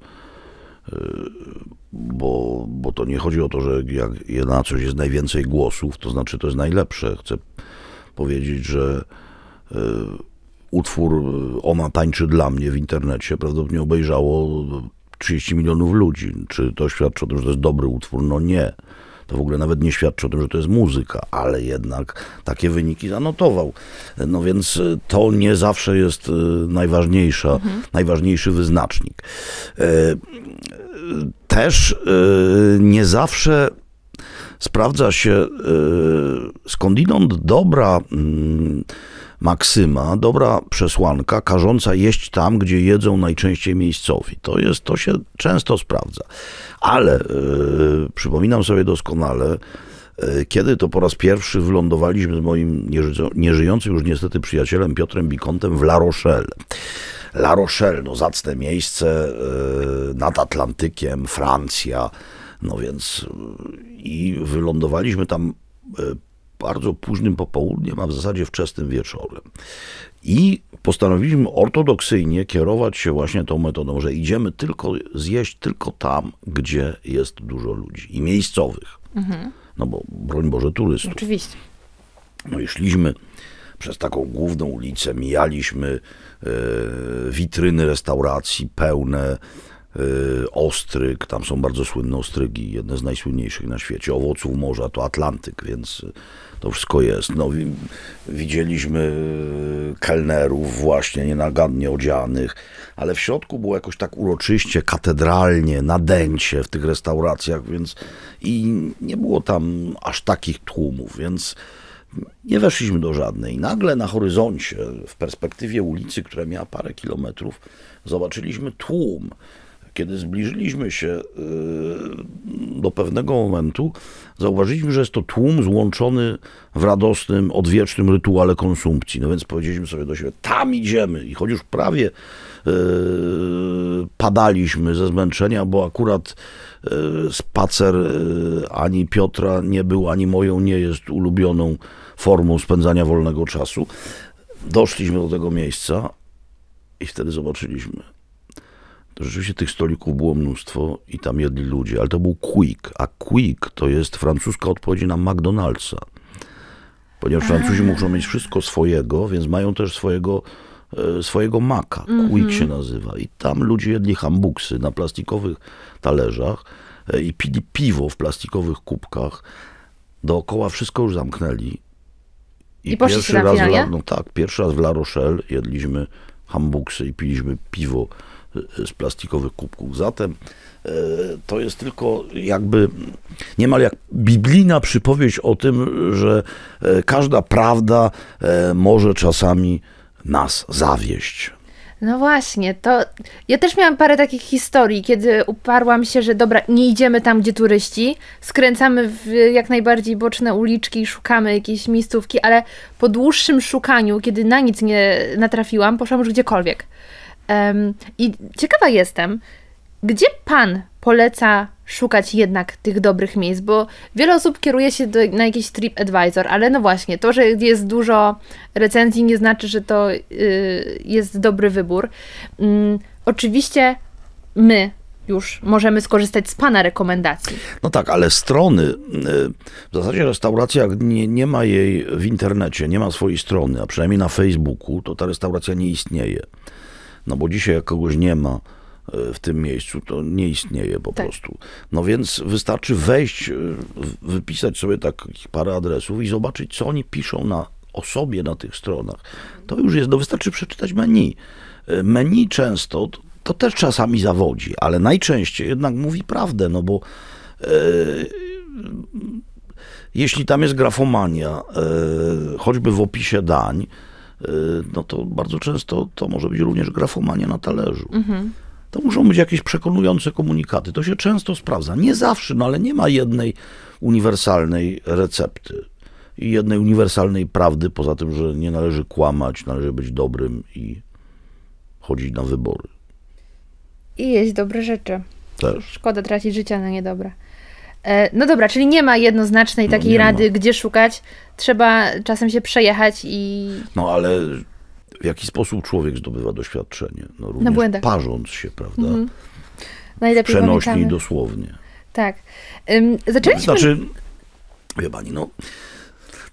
e, bo, bo to nie chodzi o to, że jak na coś jest najwięcej głosów, to znaczy to jest najlepsze. Chcę powiedzieć, że e, utwór Ona tańczy dla mnie w internecie prawdopodobnie obejrzało 30 milionów ludzi. Czy to świadczy o tym, że to jest dobry utwór? No nie. To w ogóle nawet nie świadczy o tym, że to jest muzyka, ale jednak takie wyniki zanotował. No więc y, to nie zawsze jest y, najważniejsza, mhm. najważniejszy wyznacznik. E, y, też nie zawsze sprawdza się y, skądinąd dobra mm, maksyma, dobra przesłanka każąca jeść tam, gdzie jedzą najczęściej miejscowi. To, jest, to się często sprawdza. Ale yy, przypominam sobie doskonale, yy, kiedy to po raz pierwszy wylądowaliśmy z moim nieży nieżyjącym już niestety przyjacielem Piotrem Bikontem w La Rochelle. La Rochelle, no zacne miejsce yy, nad Atlantykiem, Francja. No więc i wylądowaliśmy tam e, bardzo późnym popołudniem, a w zasadzie wczesnym wieczorem. I postanowiliśmy ortodoksyjnie kierować się właśnie tą metodą, że idziemy tylko zjeść tylko tam, gdzie jest dużo ludzi i miejscowych. Mhm. No bo broń Boże turystów. Oczywiście. No i szliśmy przez taką główną ulicę, mijaliśmy e, witryny restauracji pełne Y, ostryg, tam są bardzo słynne ostrygi, jedne z najsłynniejszych na świecie, owoców morza, to Atlantyk, więc y, to wszystko jest. No, widzieliśmy y, kelnerów właśnie nienagadnie odzianych, ale w środku było jakoś tak uroczyście, katedralnie, nadęcie w tych restauracjach, więc i nie było tam aż takich tłumów, więc nie weszliśmy do żadnej. Nagle na horyzoncie, w perspektywie ulicy, która miała parę kilometrów, zobaczyliśmy tłum kiedy zbliżyliśmy się e, do pewnego momentu, zauważyliśmy, że jest to tłum złączony w radosnym, odwiecznym rytuale konsumpcji. No więc powiedzieliśmy sobie do siebie, tam idziemy. I choć już prawie e, padaliśmy ze zmęczenia, bo akurat e, spacer ani Piotra nie był, ani moją nie jest ulubioną formą spędzania wolnego czasu. Doszliśmy do tego miejsca i wtedy zobaczyliśmy, to rzeczywiście tych stolików było mnóstwo i tam jedli ludzie, ale to był quick, a quick to jest francuska odpowiedź na McDonald'sa. Ponieważ Francuzi muszą mieć wszystko swojego, więc mają też swojego, e, swojego maka. Mhm. Quick mm -hmm. się nazywa. I tam ludzie jedli hambuksy na plastikowych talerzach e, i pili piwo w plastikowych kubkach. Dookoła wszystko już zamknęli. I, I pierwszy raz, w La, no tak, pierwszy raz w La Rochelle jedliśmy hambuksy i piliśmy piwo Y, z plastikowych kubków. Zatem y, to jest tylko jakby niemal jak biblijna przypowieść o tym, że y, każda prawda może czasami nas zawieść. No właśnie, to ja też miałam parę takich historii, kiedy uparłam się, że dobra, nie idziemy tam, gdzie turyści, skręcamy w jak najbardziej boczne uliczki, szukamy jakiejś miejscówki, ale po dłuższym szukaniu, kiedy na nic nie natrafiłam, poszłam już gdziekolwiek. Um, I ciekawa jestem, gdzie pan poleca szukać jednak tych dobrych miejsc, bo wiele osób kieruje się do, na jakiś trip advisor, ale no właśnie, to, że jest dużo recenzji nie znaczy, że to y, jest dobry wybór. Mm, oczywiście my już możemy skorzystać z Pana rekomendacji. No tak, ale strony, y, w zasadzie restauracja nie, nie ma jej w internecie, nie ma swojej strony, a przynajmniej na Facebooku, to ta restauracja nie istnieje. No bo dzisiaj jak kogoś nie ma e, w tym miejscu, to nie istnieje po tak. prostu. No więc wystarczy wejść, e, wypisać sobie takich parę adresów i zobaczyć, co oni piszą na o sobie na tych stronach. To już jest, no wystarczy przeczytać menu. E, menu często, to, to też czasami zawodzi, ale najczęściej jednak mówi prawdę, no bo yy, jeśli tam jest grafomania, yy, choćby w opisie dań, Y, no to bardzo często to może być również grafomania na talerzu. Mhm. To muszą być jakieś przekonujące komunikaty. To się często sprawdza. Nie zawsze, no ale nie ma jednej uniwersalnej recepty i jednej uniwersalnej prawdy, poza tym, że nie należy kłamać, należy być dobrym i chodzić na wybory. I jeść dobre rzeczy. Też. Tak. Szkoda tracić życia na niedobre. E, no dobra, czyli nie ma jednoznacznej no, takiej no, rady, ma. gdzie szukać. Trzeba czasem się przejechać i. No ale w jaki sposób człowiek zdobywa doświadczenie? No, również błędach. parząc się, prawda? Mhm. Najlepiej Przenośnie i dosłownie. Tak. Ym, zaczęliśmy... Znaczy, wie pani, no,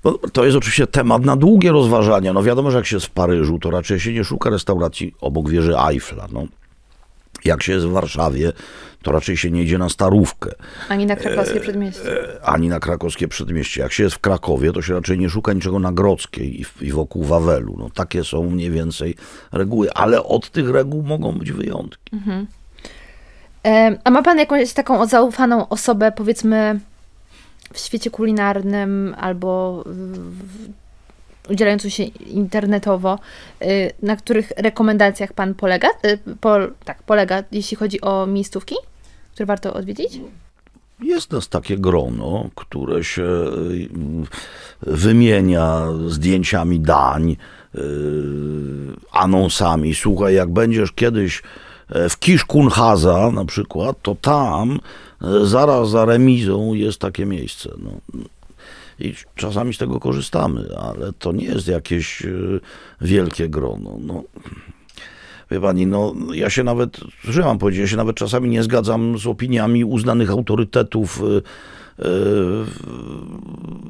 no, to jest oczywiście temat na długie rozważania. No wiadomo, że jak się jest w Paryżu, to raczej się nie szuka restauracji obok wieży Eiffla. No. Jak się jest w Warszawie, to raczej się nie idzie na Starówkę. Ani na krakowskie e, przedmieście. E, ani na krakowskie przedmieście. Jak się jest w Krakowie, to się raczej nie szuka niczego na Grodzkiej i, i wokół Wawelu. No, takie są mniej więcej reguły, ale od tych reguł mogą być wyjątki. Mhm. E, a ma pan jakąś taką zaufaną osobę, powiedzmy, w świecie kulinarnym albo w udzielającą się internetowo, y, na których rekomendacjach Pan polega, y, po, tak, polega, jeśli chodzi o miejscówki, które warto odwiedzić? Jest nas takie grono, które się y, wymienia zdjęciami dań, anonsami. Słuchaj, jak będziesz kiedyś e, w Kiszkunhaza na przykład, to tam e, zaraz za remizą jest takie miejsce. No i czasami z tego korzystamy, ale to nie jest jakieś e, wielkie grono. No. Wie pani, no ja się nawet, że mam powiedzieć, ja się nawet czasami nie zgadzam z opiniami uznanych autorytetów e, e,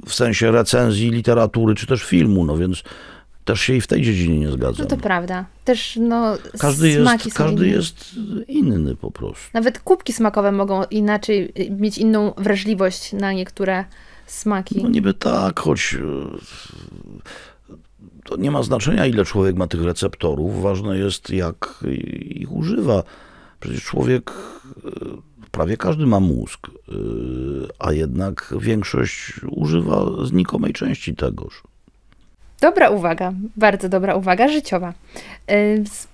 w sensie recenzji literatury czy też filmu, no więc też się i w tej dziedzinie nie zgadzam. No to prawda. Też no, każdy smaki jest, są Każdy inne. jest inny po prostu. Nawet kubki smakowe mogą inaczej mieć inną wrażliwość na niektóre smaki. No niby tak, choć e, to nie ma znaczenia, ile człowiek ma tych receptorów. Ważne jest, jak ich używa. Przecież człowiek, e, prawie każdy ma mózg, e, a jednak większość używa znikomej części tegoż. Dobra uwaga, bardzo dobra uwaga, życiowa.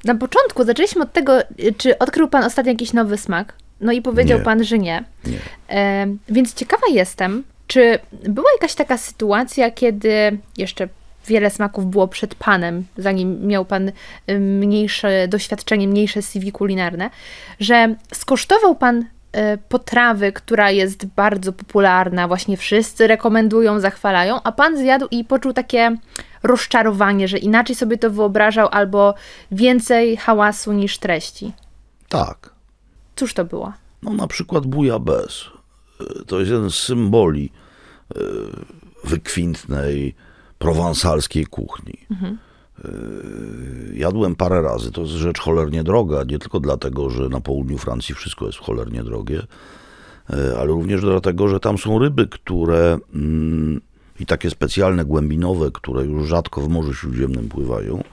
Na początku zaczęliśmy od tego, czy odkrył Pan ostatnio jakiś nowy smak? No i powiedział nie. Pan, że nie. nie. Więc ciekawa jestem, czy była jakaś taka sytuacja, kiedy jeszcze wiele smaków było przed Panem, zanim miał Pan y, mniejsze doświadczenie, mniejsze CV kulinarne, że skosztował Pan y, potrawy, która jest bardzo popularna, właśnie wszyscy rekomendują, zachwalają, a pan zjadł i poczuł takie rozczarowanie, że inaczej sobie to wyobrażał albo więcej hałasu niż treści. Tak. Cóż to było? No na przykład buja bez. Y, to jest jeden z symboli E, wykwintnej prowansalskiej kuchni. Mhm. E, jadłem parę razy. To jest rzecz cholernie droga, nie tylko dlatego, że na południu Francji wszystko jest cholernie drogie, e, ale również dlatego, że tam są ryby, które mm, i takie specjalne głębinowe, które już rzadko w Morzu Śródziemnym pływają.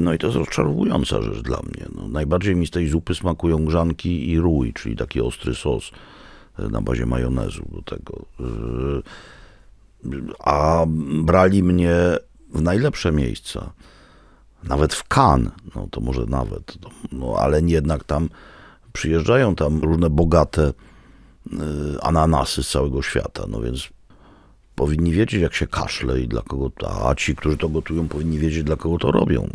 No i to jest rozczarowująca rzecz dla mnie. No, najbardziej mi z tej zupy smakują grzanki i rój, czyli taki ostry sos na bazie majonezu do tego. A brali mnie w najlepsze miejsca. Nawet w Kan, no to może nawet, no, ale jednak tam przyjeżdżają tam różne bogate y, ananasy z całego świata, no więc powinni wiedzieć, jak się kaszle i dla kogo, a ci, którzy to gotują, powinni wiedzieć, dla kogo to robią.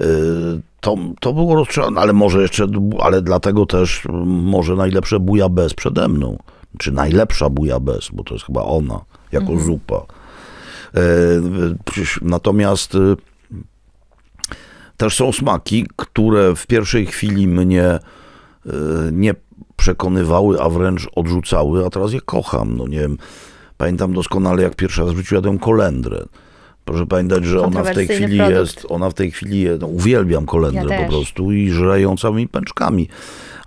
Y, to, to było rozczarowanie, ale może jeszcze, ale dlatego też y, może najlepsze buja bez przede mną. Czy najlepsza buja bez, bo to jest chyba ona, jako mhm. zupa. Y, natomiast też są smaki, które w pierwszej chwili mnie nie przekonywały, a wręcz odrzucały, a teraz je kocham. No nie wiem, pamiętam doskonale, jak pierwszy raz w życiu jadłem kolendrę. Proszę pamiętać, że ona w tej chwili produkt. jest, ona w tej chwili jest, no, uwielbiam kolendrę ja po prostu i całymi pęczkami.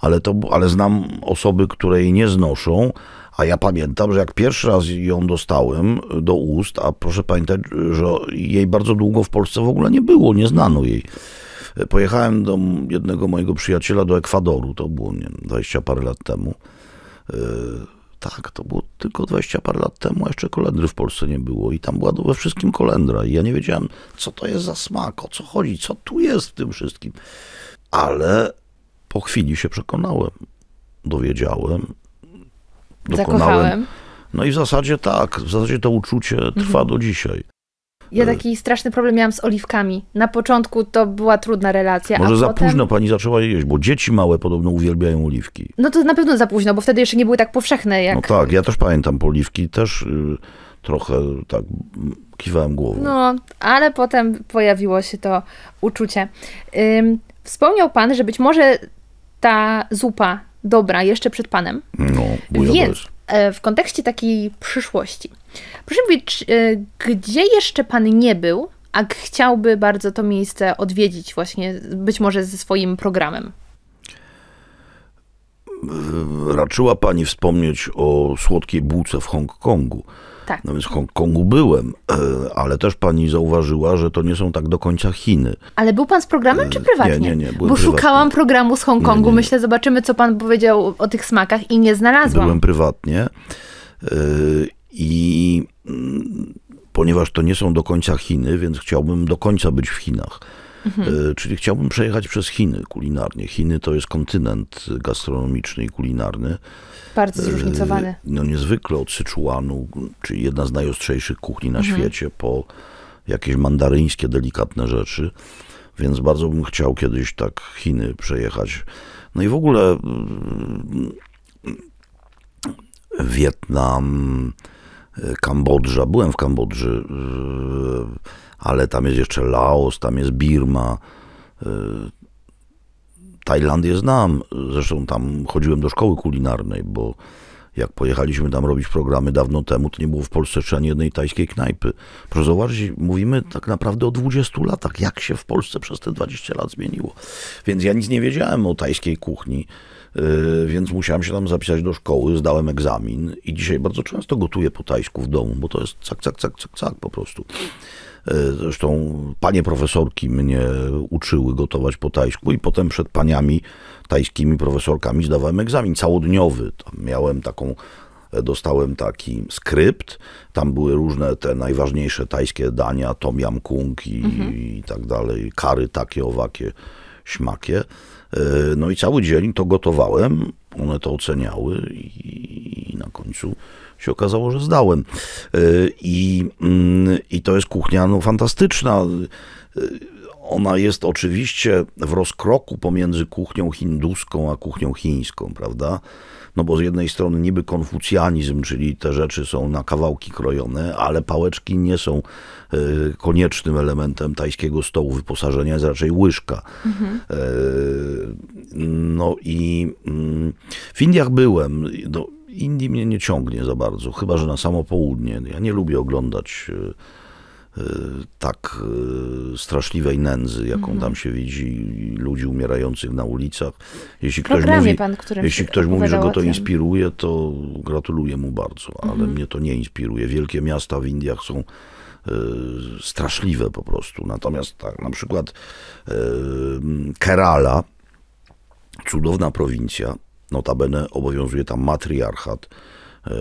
Ale, to, ale znam osoby, które jej nie znoszą, a ja pamiętam, że jak pierwszy raz ją dostałem do ust, a proszę pamiętać, że jej bardzo długo w Polsce w ogóle nie było, nie znano jej. Pojechałem do jednego mojego przyjaciela do Ekwadoru, to było nie, 20 parę lat temu. Y, tak, to było tylko 20 par lat temu, jeszcze kolendry w Polsce nie było i tam była we wszystkim kolendra i ja nie wiedziałem, co to jest za smak, o co chodzi, co tu jest w tym wszystkim. Ale po chwili się przekonałem, dowiedziałem, dokonałem. Zakochałem. No i w zasadzie tak, w zasadzie to uczucie trwa mhm. do dzisiaj. Ja taki straszny problem miałam z oliwkami. Na początku to była trudna relacja. Może za potem... późno pani zaczęła jeść, bo dzieci małe podobno uwielbiają oliwki. No to na pewno za późno, bo wtedy jeszcze nie były tak powszechne jak. No tak, ja też pamiętam poliwki, też y, trochę tak mm, kiwałem głową. No, ale potem pojawiło się to uczucie. wspomniał pan, że być może ta zupa dobra jeszcze przed panem. No, Więc E, w kontekście takiej przyszłości. Proszę powiedzieć, e, gdzie jeszcze Pan nie był, a chciałby bardzo to miejsce odwiedzić właśnie, być może ze swoim programem? Raczyła Pani wspomnieć o słodkiej bułce w Hongkongu. Tak. No więc w Hongkongu byłem, e, ale też pani zauważyła, że to nie są tak do końca Chiny. Ale był pan z programem e, czy prywatnie? Nie, nie, nie. Bo prywatnie. szukałam programu z Hongkongu, nie, nie, nie. myślę, zobaczymy co pan powiedział o tych smakach i nie znalazłam. Byłem prywatnie e, i mm, ponieważ to nie są do końca Chiny, więc chciałbym do końca być w Chinach. Mhm. Czyli chciałbym przejechać przez Chiny kulinarnie. Chiny to jest kontynent gastronomiczny i kulinarny. Bardzo e, zróżnicowany. No niezwykle od Syczuanu, czyli jedna z najostrzejszych kuchni na mhm. świecie, po jakieś mandaryńskie, delikatne rzeczy. Więc bardzo bym chciał kiedyś tak Chiny przejechać. No i w ogóle mm, Wietnam, e, Kambodża. Byłem w Kambodży, e, ale tam jest jeszcze Laos, tam jest Birma Tajlandię znam, zresztą tam chodziłem do szkoły kulinarnej, bo jak pojechaliśmy tam robić programy dawno temu, to nie było w Polsce jeszcze ani jednej tajskiej knajpy. Proszę zauważyć, mówimy tak naprawdę o 20 latach, jak się w Polsce przez te 20 lat zmieniło. Więc ja nic nie wiedziałem o tajskiej kuchni, yy, więc musiałem się tam zapisać do szkoły, zdałem egzamin i dzisiaj bardzo często gotuję po tajsku w domu, bo to jest cak, cak, cak, cak, cak po prostu. E, zresztą panie profesorki mnie uczyły gotować po tajsku i potem przed paniami tajskimi profesorkami zdawałem egzamin całodniowy. Tam miałem taką e, dostałem taki skrypt. Tam były różne te najważniejsze tajskie dania, tom yam kung i, mhm. i, tak dalej, kary takie, owakie, śmakie. E, no i cały dzień to gotowałem, one to oceniały i, i na końcu się okazało, że zdałem. Y, I, mm, i to jest kuchnia no, fantastyczna. Y, ona jest oczywiście w rozkroku pomiędzy kuchnią hinduską a kuchnią chińską, prawda? No bo z jednej strony niby konfucjanizm, czyli te rzeczy są na kawałki krojone, ale pałeczki nie są y, koniecznym elementem tajskiego stołu wyposażenia, jest raczej łyżka. Mhm. No i mm, w Indiach byłem. No, Indii mnie nie ciągnie za bardzo, chyba że na samo południe. Ja nie lubię oglądać e, e, tak e, straszliwej nędzy, jaką mm -hmm. tam się widzi, ludzi umierających na ulicach. Jeśli ktoś mówi, pan, jeśli ktoś mówi że go to inspiruje, to gratuluję mu bardzo, ale mm -hmm. mnie to nie inspiruje. Wielkie miasta w Indiach są straszliwe po prostu. Natomiast tak, na przykład Kerala, cudowna prowincja, Notabene obowiązuje tam matriarchat. E,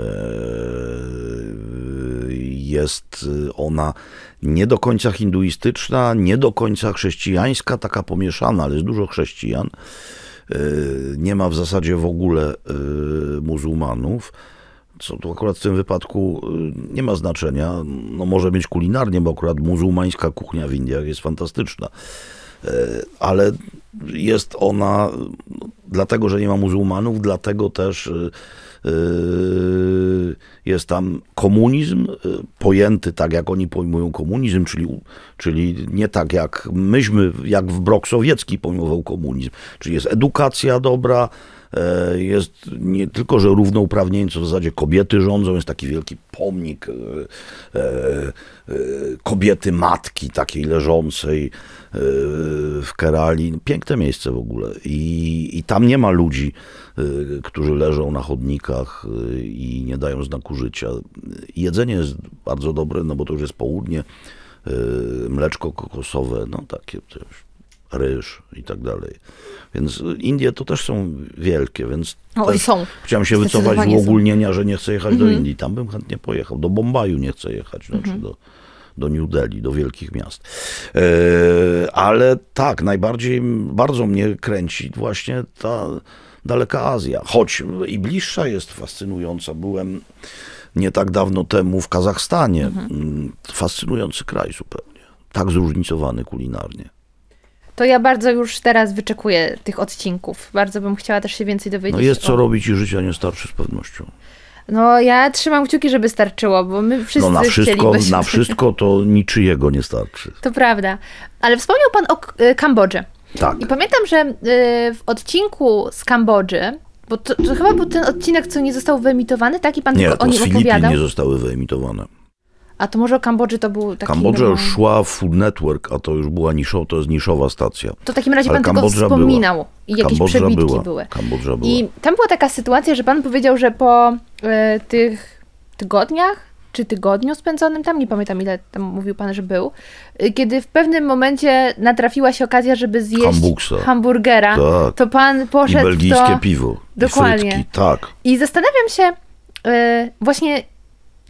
jest ona nie do końca hinduistyczna, nie do końca chrześcijańska, taka pomieszana, ale jest dużo chrześcijan. E, nie ma w zasadzie w ogóle e, muzułmanów co tu akurat w tym wypadku nie ma znaczenia. No może mieć kulinarnie, bo akurat muzułmańska kuchnia w Indiach jest fantastyczna. E, ale jest ona dlatego, że nie ma muzułmanów, dlatego też e, e, jest tam komunizm pojęty tak, jak oni pojmują komunizm, czyli, czyli nie tak jak myśmy, jak w brok sowiecki pojmował komunizm. Czyli jest edukacja dobra, jest nie tylko, że równouprawnienie, co w zasadzie kobiety rządzą, jest taki wielki pomnik kobiety matki takiej leżącej w Kerali. Piękne miejsce w ogóle. I, i tam nie ma ludzi, y, którzy leżą na chodnikach y, i nie dają znaku życia. Jedzenie jest bardzo dobre, no bo to już jest południe. Y, mleczko kokosowe, no takie coś ryż i tak dalej. Więc Indie to też są wielkie, więc no są. chciałem się wycofać z uogólnienia, są. że nie chcę jechać mm -hmm. do mhm. Indii. Tam bym chętnie pojechał. Do Bombaju nie chcę jechać, mm -hmm. do do New Delhi, do wielkich miast. E, ale tak, najbardziej, bardzo mnie kręci właśnie ta daleka Azja, choć i bliższa jest fascynująca. Byłem nie tak dawno temu w Kazachstanie. Mhm. Fascynujący kraj zupełnie. Tak zróżnicowany kulinarnie. To ja bardzo już teraz wyczekuję tych odcinków. Bardzo bym chciała też się więcej dowiedzieć. No jest co o... robić i życia nie starczy z pewnością. No ja trzymam kciuki, żeby starczyło, bo my wszyscy no, na wszystko, na wszystko to niczyjego nie starczy. To prawda. Ale wspomniał pan o e, Kambodży. Tak. I pamiętam, że e, w odcinku z Kambodży, bo to, to chyba był ten odcinek, co nie został wyemitowany, tak? I pan nie, tylko o nim opowiadał. Nie, nie zostały wyemitowane. A to może o Kambodży to był taki... Kambodża już szła w Food Network, a to już była niszowa, to jest niszowa stacja. To w takim razie Ale pan Kambodża tylko wspominał była. i jakieś Kambodża przebitki była. były. Kambodża była. I tam była taka sytuacja, że pan powiedział, że po y, tych tygodniach czy tygodniu spędzonym tam, nie pamiętam ile tam mówił pan, że był, e, kiedy w pewnym momencie natrafiła się okazja, żeby zjeść Hambuksa. hamburgera, tak. to pan poszedł I belgijskie to... piwo. Dokładnie. I frytki, tak. I zastanawiam się y, właśnie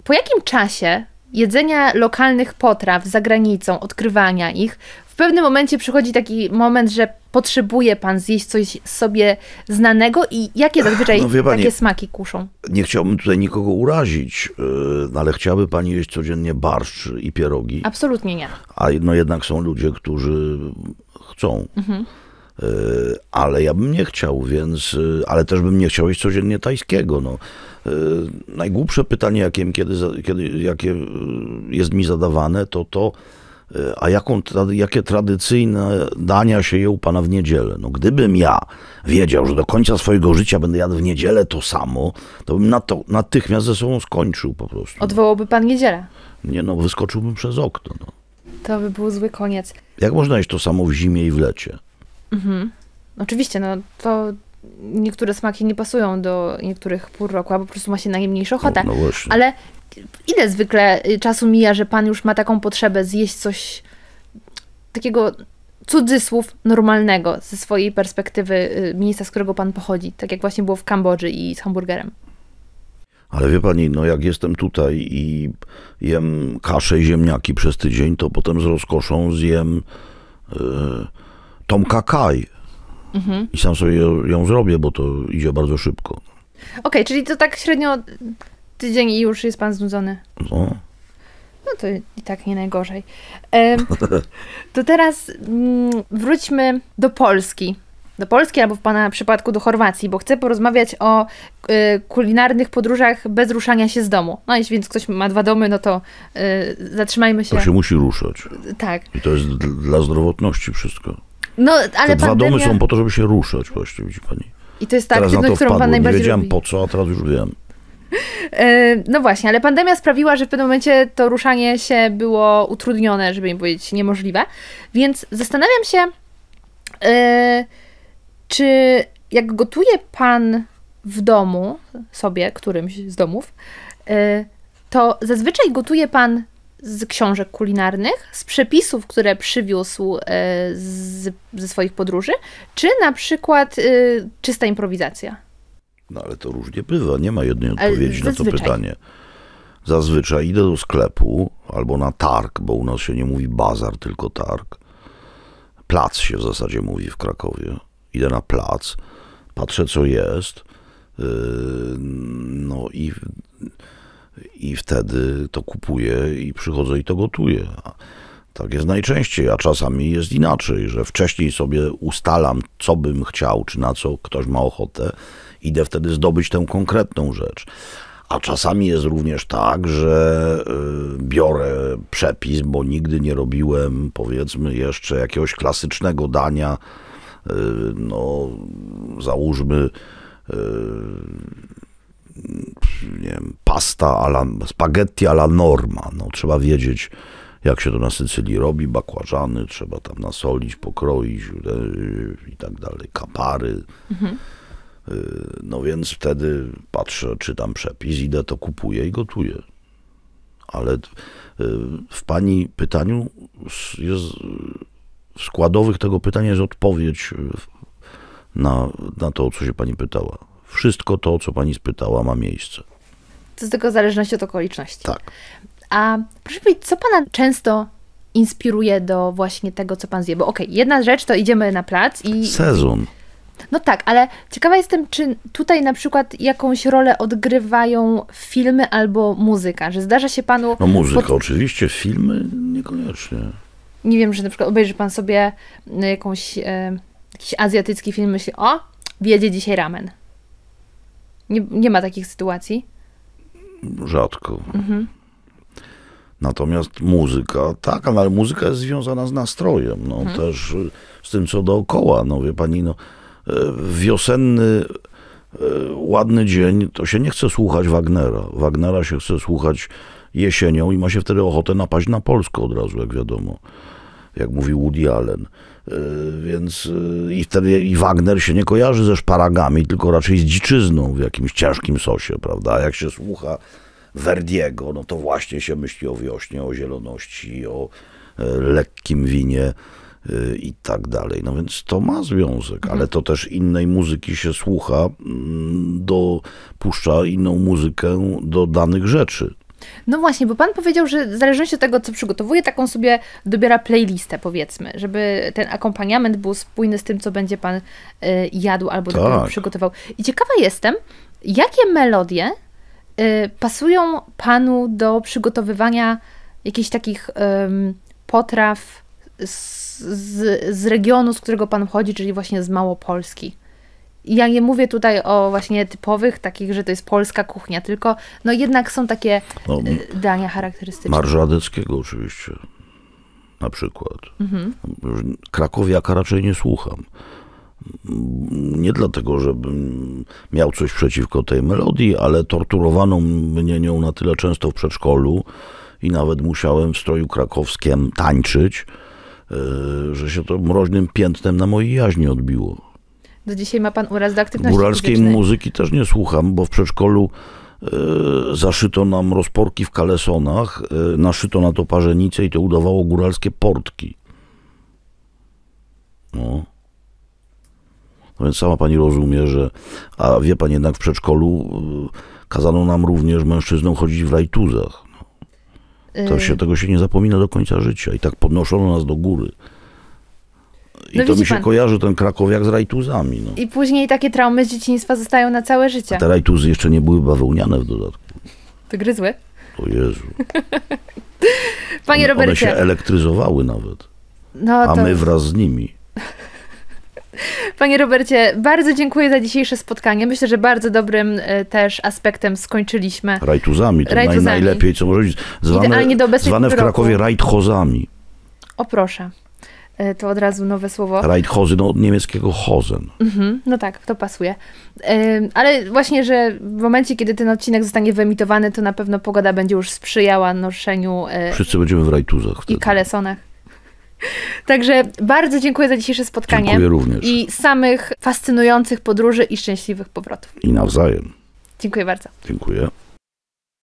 po jakim czasie jedzenia lokalnych potraw za granicą, odkrywania ich, w pewnym momencie przychodzi taki moment, że potrzebuje pan zjeść coś sobie znanego i jakie zazwyczaj no, pani, takie smaki kuszą? Nie chciałbym tutaj nikogo urazić, yy, no, ale chciałaby pani jeść codziennie barszcz i pierogi? Absolutnie nie. A no jednak są ludzie, którzy chcą. Mhm. Yy, ale ja bym nie chciał, więc. Yy, ale też bym nie chciał jeść codziennie tajskiego. No. E, najgłupsze pytanie, jakie, kiedy, kiedy, jakie e, jest mi zadawane, to to, e, a jaką, jakie tradycyjne dania się je u pana w niedzielę? No, gdybym ja wiedział, że do końca swojego życia będę jadł w niedzielę to samo, to bym na to, natychmiast ze sobą skończył po prostu. Odwołałby pan niedzielę? Nie, no, wyskoczyłbym przez okno. No. To by był zły koniec. Jak można jeść to samo w zimie i w lecie? Mhm. Oczywiście, no to niektóre smaki nie pasują do niektórych pór roku, albo po prostu ma się najmniejszą ochotę. No, no Ale ile zwykle y, czasu mija, że pan już ma taką potrzebę zjeść coś takiego cudzysłów normalnego ze swojej perspektywy y, miejsca, z którego pan pochodzi, tak jak właśnie było w Kambodży i z hamburgerem? Ale wie pani, no jak jestem tutaj i jem kaszę i ziemniaki przez tydzień, to potem z rozkoszą zjem yy, tomka kaj Mhm. I sam sobie ją zrobię, bo to idzie bardzo szybko. Okej, okay, czyli to tak średnio tydzień i już jest pan znudzony. No. No to i tak nie najgorzej. E, to teraz mm, wróćmy do Polski. Do Polski albo w Pana przypadku do Chorwacji, bo chcę porozmawiać o e, kulinarnych podróżach bez ruszania się z domu. No jeśli więc ktoś ma dwa domy, no to e, zatrzymajmy się. To się musi ruszać. Tak. I to jest dla zdrowotności wszystko. No, ale Te pandemia... dwa domy są po to, żeby się ruszać właśnie, widzi pani. I to jest ta teraz aktywność, którą pan najbardziej Nie wiedziałem lubi. po co, a teraz już wiem. E, no właśnie, ale pandemia sprawiła, że w pewnym momencie to ruszanie się było utrudnione, żeby nie powiedzieć niemożliwe. Więc zastanawiam się, e, czy jak gotuje pan w domu sobie, którymś z domów, e, to zazwyczaj gotuje pan z książek kulinarnych, z przepisów, które przywiózł e, z, ze swoich podróży, czy na przykład e, czysta improwizacja? No ale to różnie bywa, nie ma jednej odpowiedzi na to pytanie. Zazwyczaj idę do sklepu albo na targ, bo u nas się nie mówi bazar, tylko targ. Plac się w zasadzie mówi w Krakowie. Idę na plac, patrzę co jest. Y, no i i wtedy to kupuję i przychodzę i to gotuję. Tak jest najczęściej, a czasami jest inaczej, że wcześniej sobie ustalam, co bym chciał, czy na co ktoś ma ochotę, idę wtedy zdobyć tę konkretną rzecz. A czasami jest również tak, że y, biorę przepis, bo nigdy nie robiłem, powiedzmy, jeszcze jakiegoś klasycznego dania. Y, no, załóżmy y, nie wiem, pasta ala, spaghetti ala norma. No, trzeba wiedzieć, jak się to na Sycylii robi, bakłażany trzeba tam nasolić, pokroić e, i tak dalej, kapary. Mhm. E, no więc wtedy patrzę, czytam przepis, idę to kupuję i gotuję. Ale e, w pani pytaniu jest, w składowych tego pytania jest odpowiedź na, na to, o co się pani pytała. Wszystko to, co pani spytała, ma miejsce. To z tego zależności od okoliczności. Tak. A proszę powiedzieć, co Pana często inspiruje do właśnie tego, co Pan zje? Bo okej, okay, jedna rzecz to idziemy na plac i... Sezon. No tak, ale ciekawa jestem, czy tutaj na przykład jakąś rolę odgrywają filmy albo muzyka, że zdarza się panu... No muzyka pod... oczywiście, filmy niekoniecznie. Nie wiem, że na przykład obejrzy pan sobie y, jakąś, e, jakiś azjatycki film myśli, o, wjedzie dzisiaj ramen. Nie, nie ma takich sytuacji? rzadko. Mhm. Natomiast muzyka, tak, ale muzyka jest związana z nastrojem, no mhm. też z tym, co dookoła, no wie pani, no e, wiosenny, e, ładny dzień, to się nie chce słuchać Wagnera. Wagnera się chce słuchać jesienią i ma się wtedy ochotę napaść na Polskę od razu, jak wiadomo. Jak mówił Woody Allen. Y, więc y, i wtedy i Wagner się nie kojarzy ze szparagami, tylko raczej z dziczyzną w jakimś ciężkim sosie, prawda? Jak się słucha Verdiego, no to właśnie się myśli o wiośnie, o zieloności, o y, lekkim winie i tak dalej. No więc to ma związek, ale to też innej muzyki się słucha, mm, dopuszcza inną muzykę do danych rzeczy. No właśnie, bo Pan powiedział, że w zależności od tego, co przygotowuje, taką sobie dobiera playlistę, powiedzmy, żeby ten akompaniament był spójny z tym, co będzie Pan y, jadł albo tak. przygotował. I ciekawa jestem, jakie melodie y, pasują Panu do przygotowywania jakichś takich potraw z, z, z regionu, z którego Pan chodzi, czyli właśnie z Małopolski? ja nie mówię tutaj o właśnie typowych, takich, że to jest polska kuchnia, tylko no jednak są takie no, e, dania charakterystyczne. Deckiego oczywiście, na przykład. Mhm. Krakowiaka raczej nie słucham. Nie dlatego, żebym miał coś przeciwko tej melodii, ale torturowano mnie nią na tyle często w przedszkolu i nawet musiałem w stroju krakowskim tańczyć, e, że się to mroźnym piętnem na mojej jaźni odbiło. Do dzisiaj ma pan uraz do aktywności Góralskiej fizycznej. muzyki też nie słucham, bo w przedszkolu e, zaszyto nam rozporki w kalesonach, e, naszyto na to parzenicę i to udawało góralskie portki. No. no więc sama pani rozumie, że... A wie pan jednak w przedszkolu e, kazano nam również mężczyznom chodzić w rajtuzach. No. To się, y- tego się nie zapomina do końca życia i tak podnoszono nas do góry. No I no to mi się pan. kojarzy ten Krakowiak z rajtuzami. No. I później takie traumy z dzieciństwa zostają na całe życie. A te rajtuzy jeszcze nie były bawełniane w dodatku. To gryzły? O Jezu. Panie Robercie. One się elektryzowały nawet. No, to... a my wraz z nimi. Panie Robercie, bardzo dziękuję za dzisiejsze spotkanie. Myślę, że bardzo dobrym e, też aspektem skończyliśmy. Rajtuzami, to rajtuzami. Naj, najlepiej, co może być. Zwane, Idealnie do zwane w Krakowie rajthozami. O proszę. E, to od razu nowe słowo. Reithozy, no od niemieckiego hosen. Mhm, no tak, to pasuje. Ale właśnie, że w momencie, kiedy ten odcinek zostanie wyemitowany, to na pewno pogoda będzie już sprzyjała noszeniu... E, Wszyscy będziemy w rajtuzach wtedy. I kalesonach. Także bardzo dziękuję za dzisiejsze spotkanie. Dziękuję również. I samych fascynujących podróży i szczęśliwych powrotów. I nawzajem. Dziękuję bardzo. Dziękuję.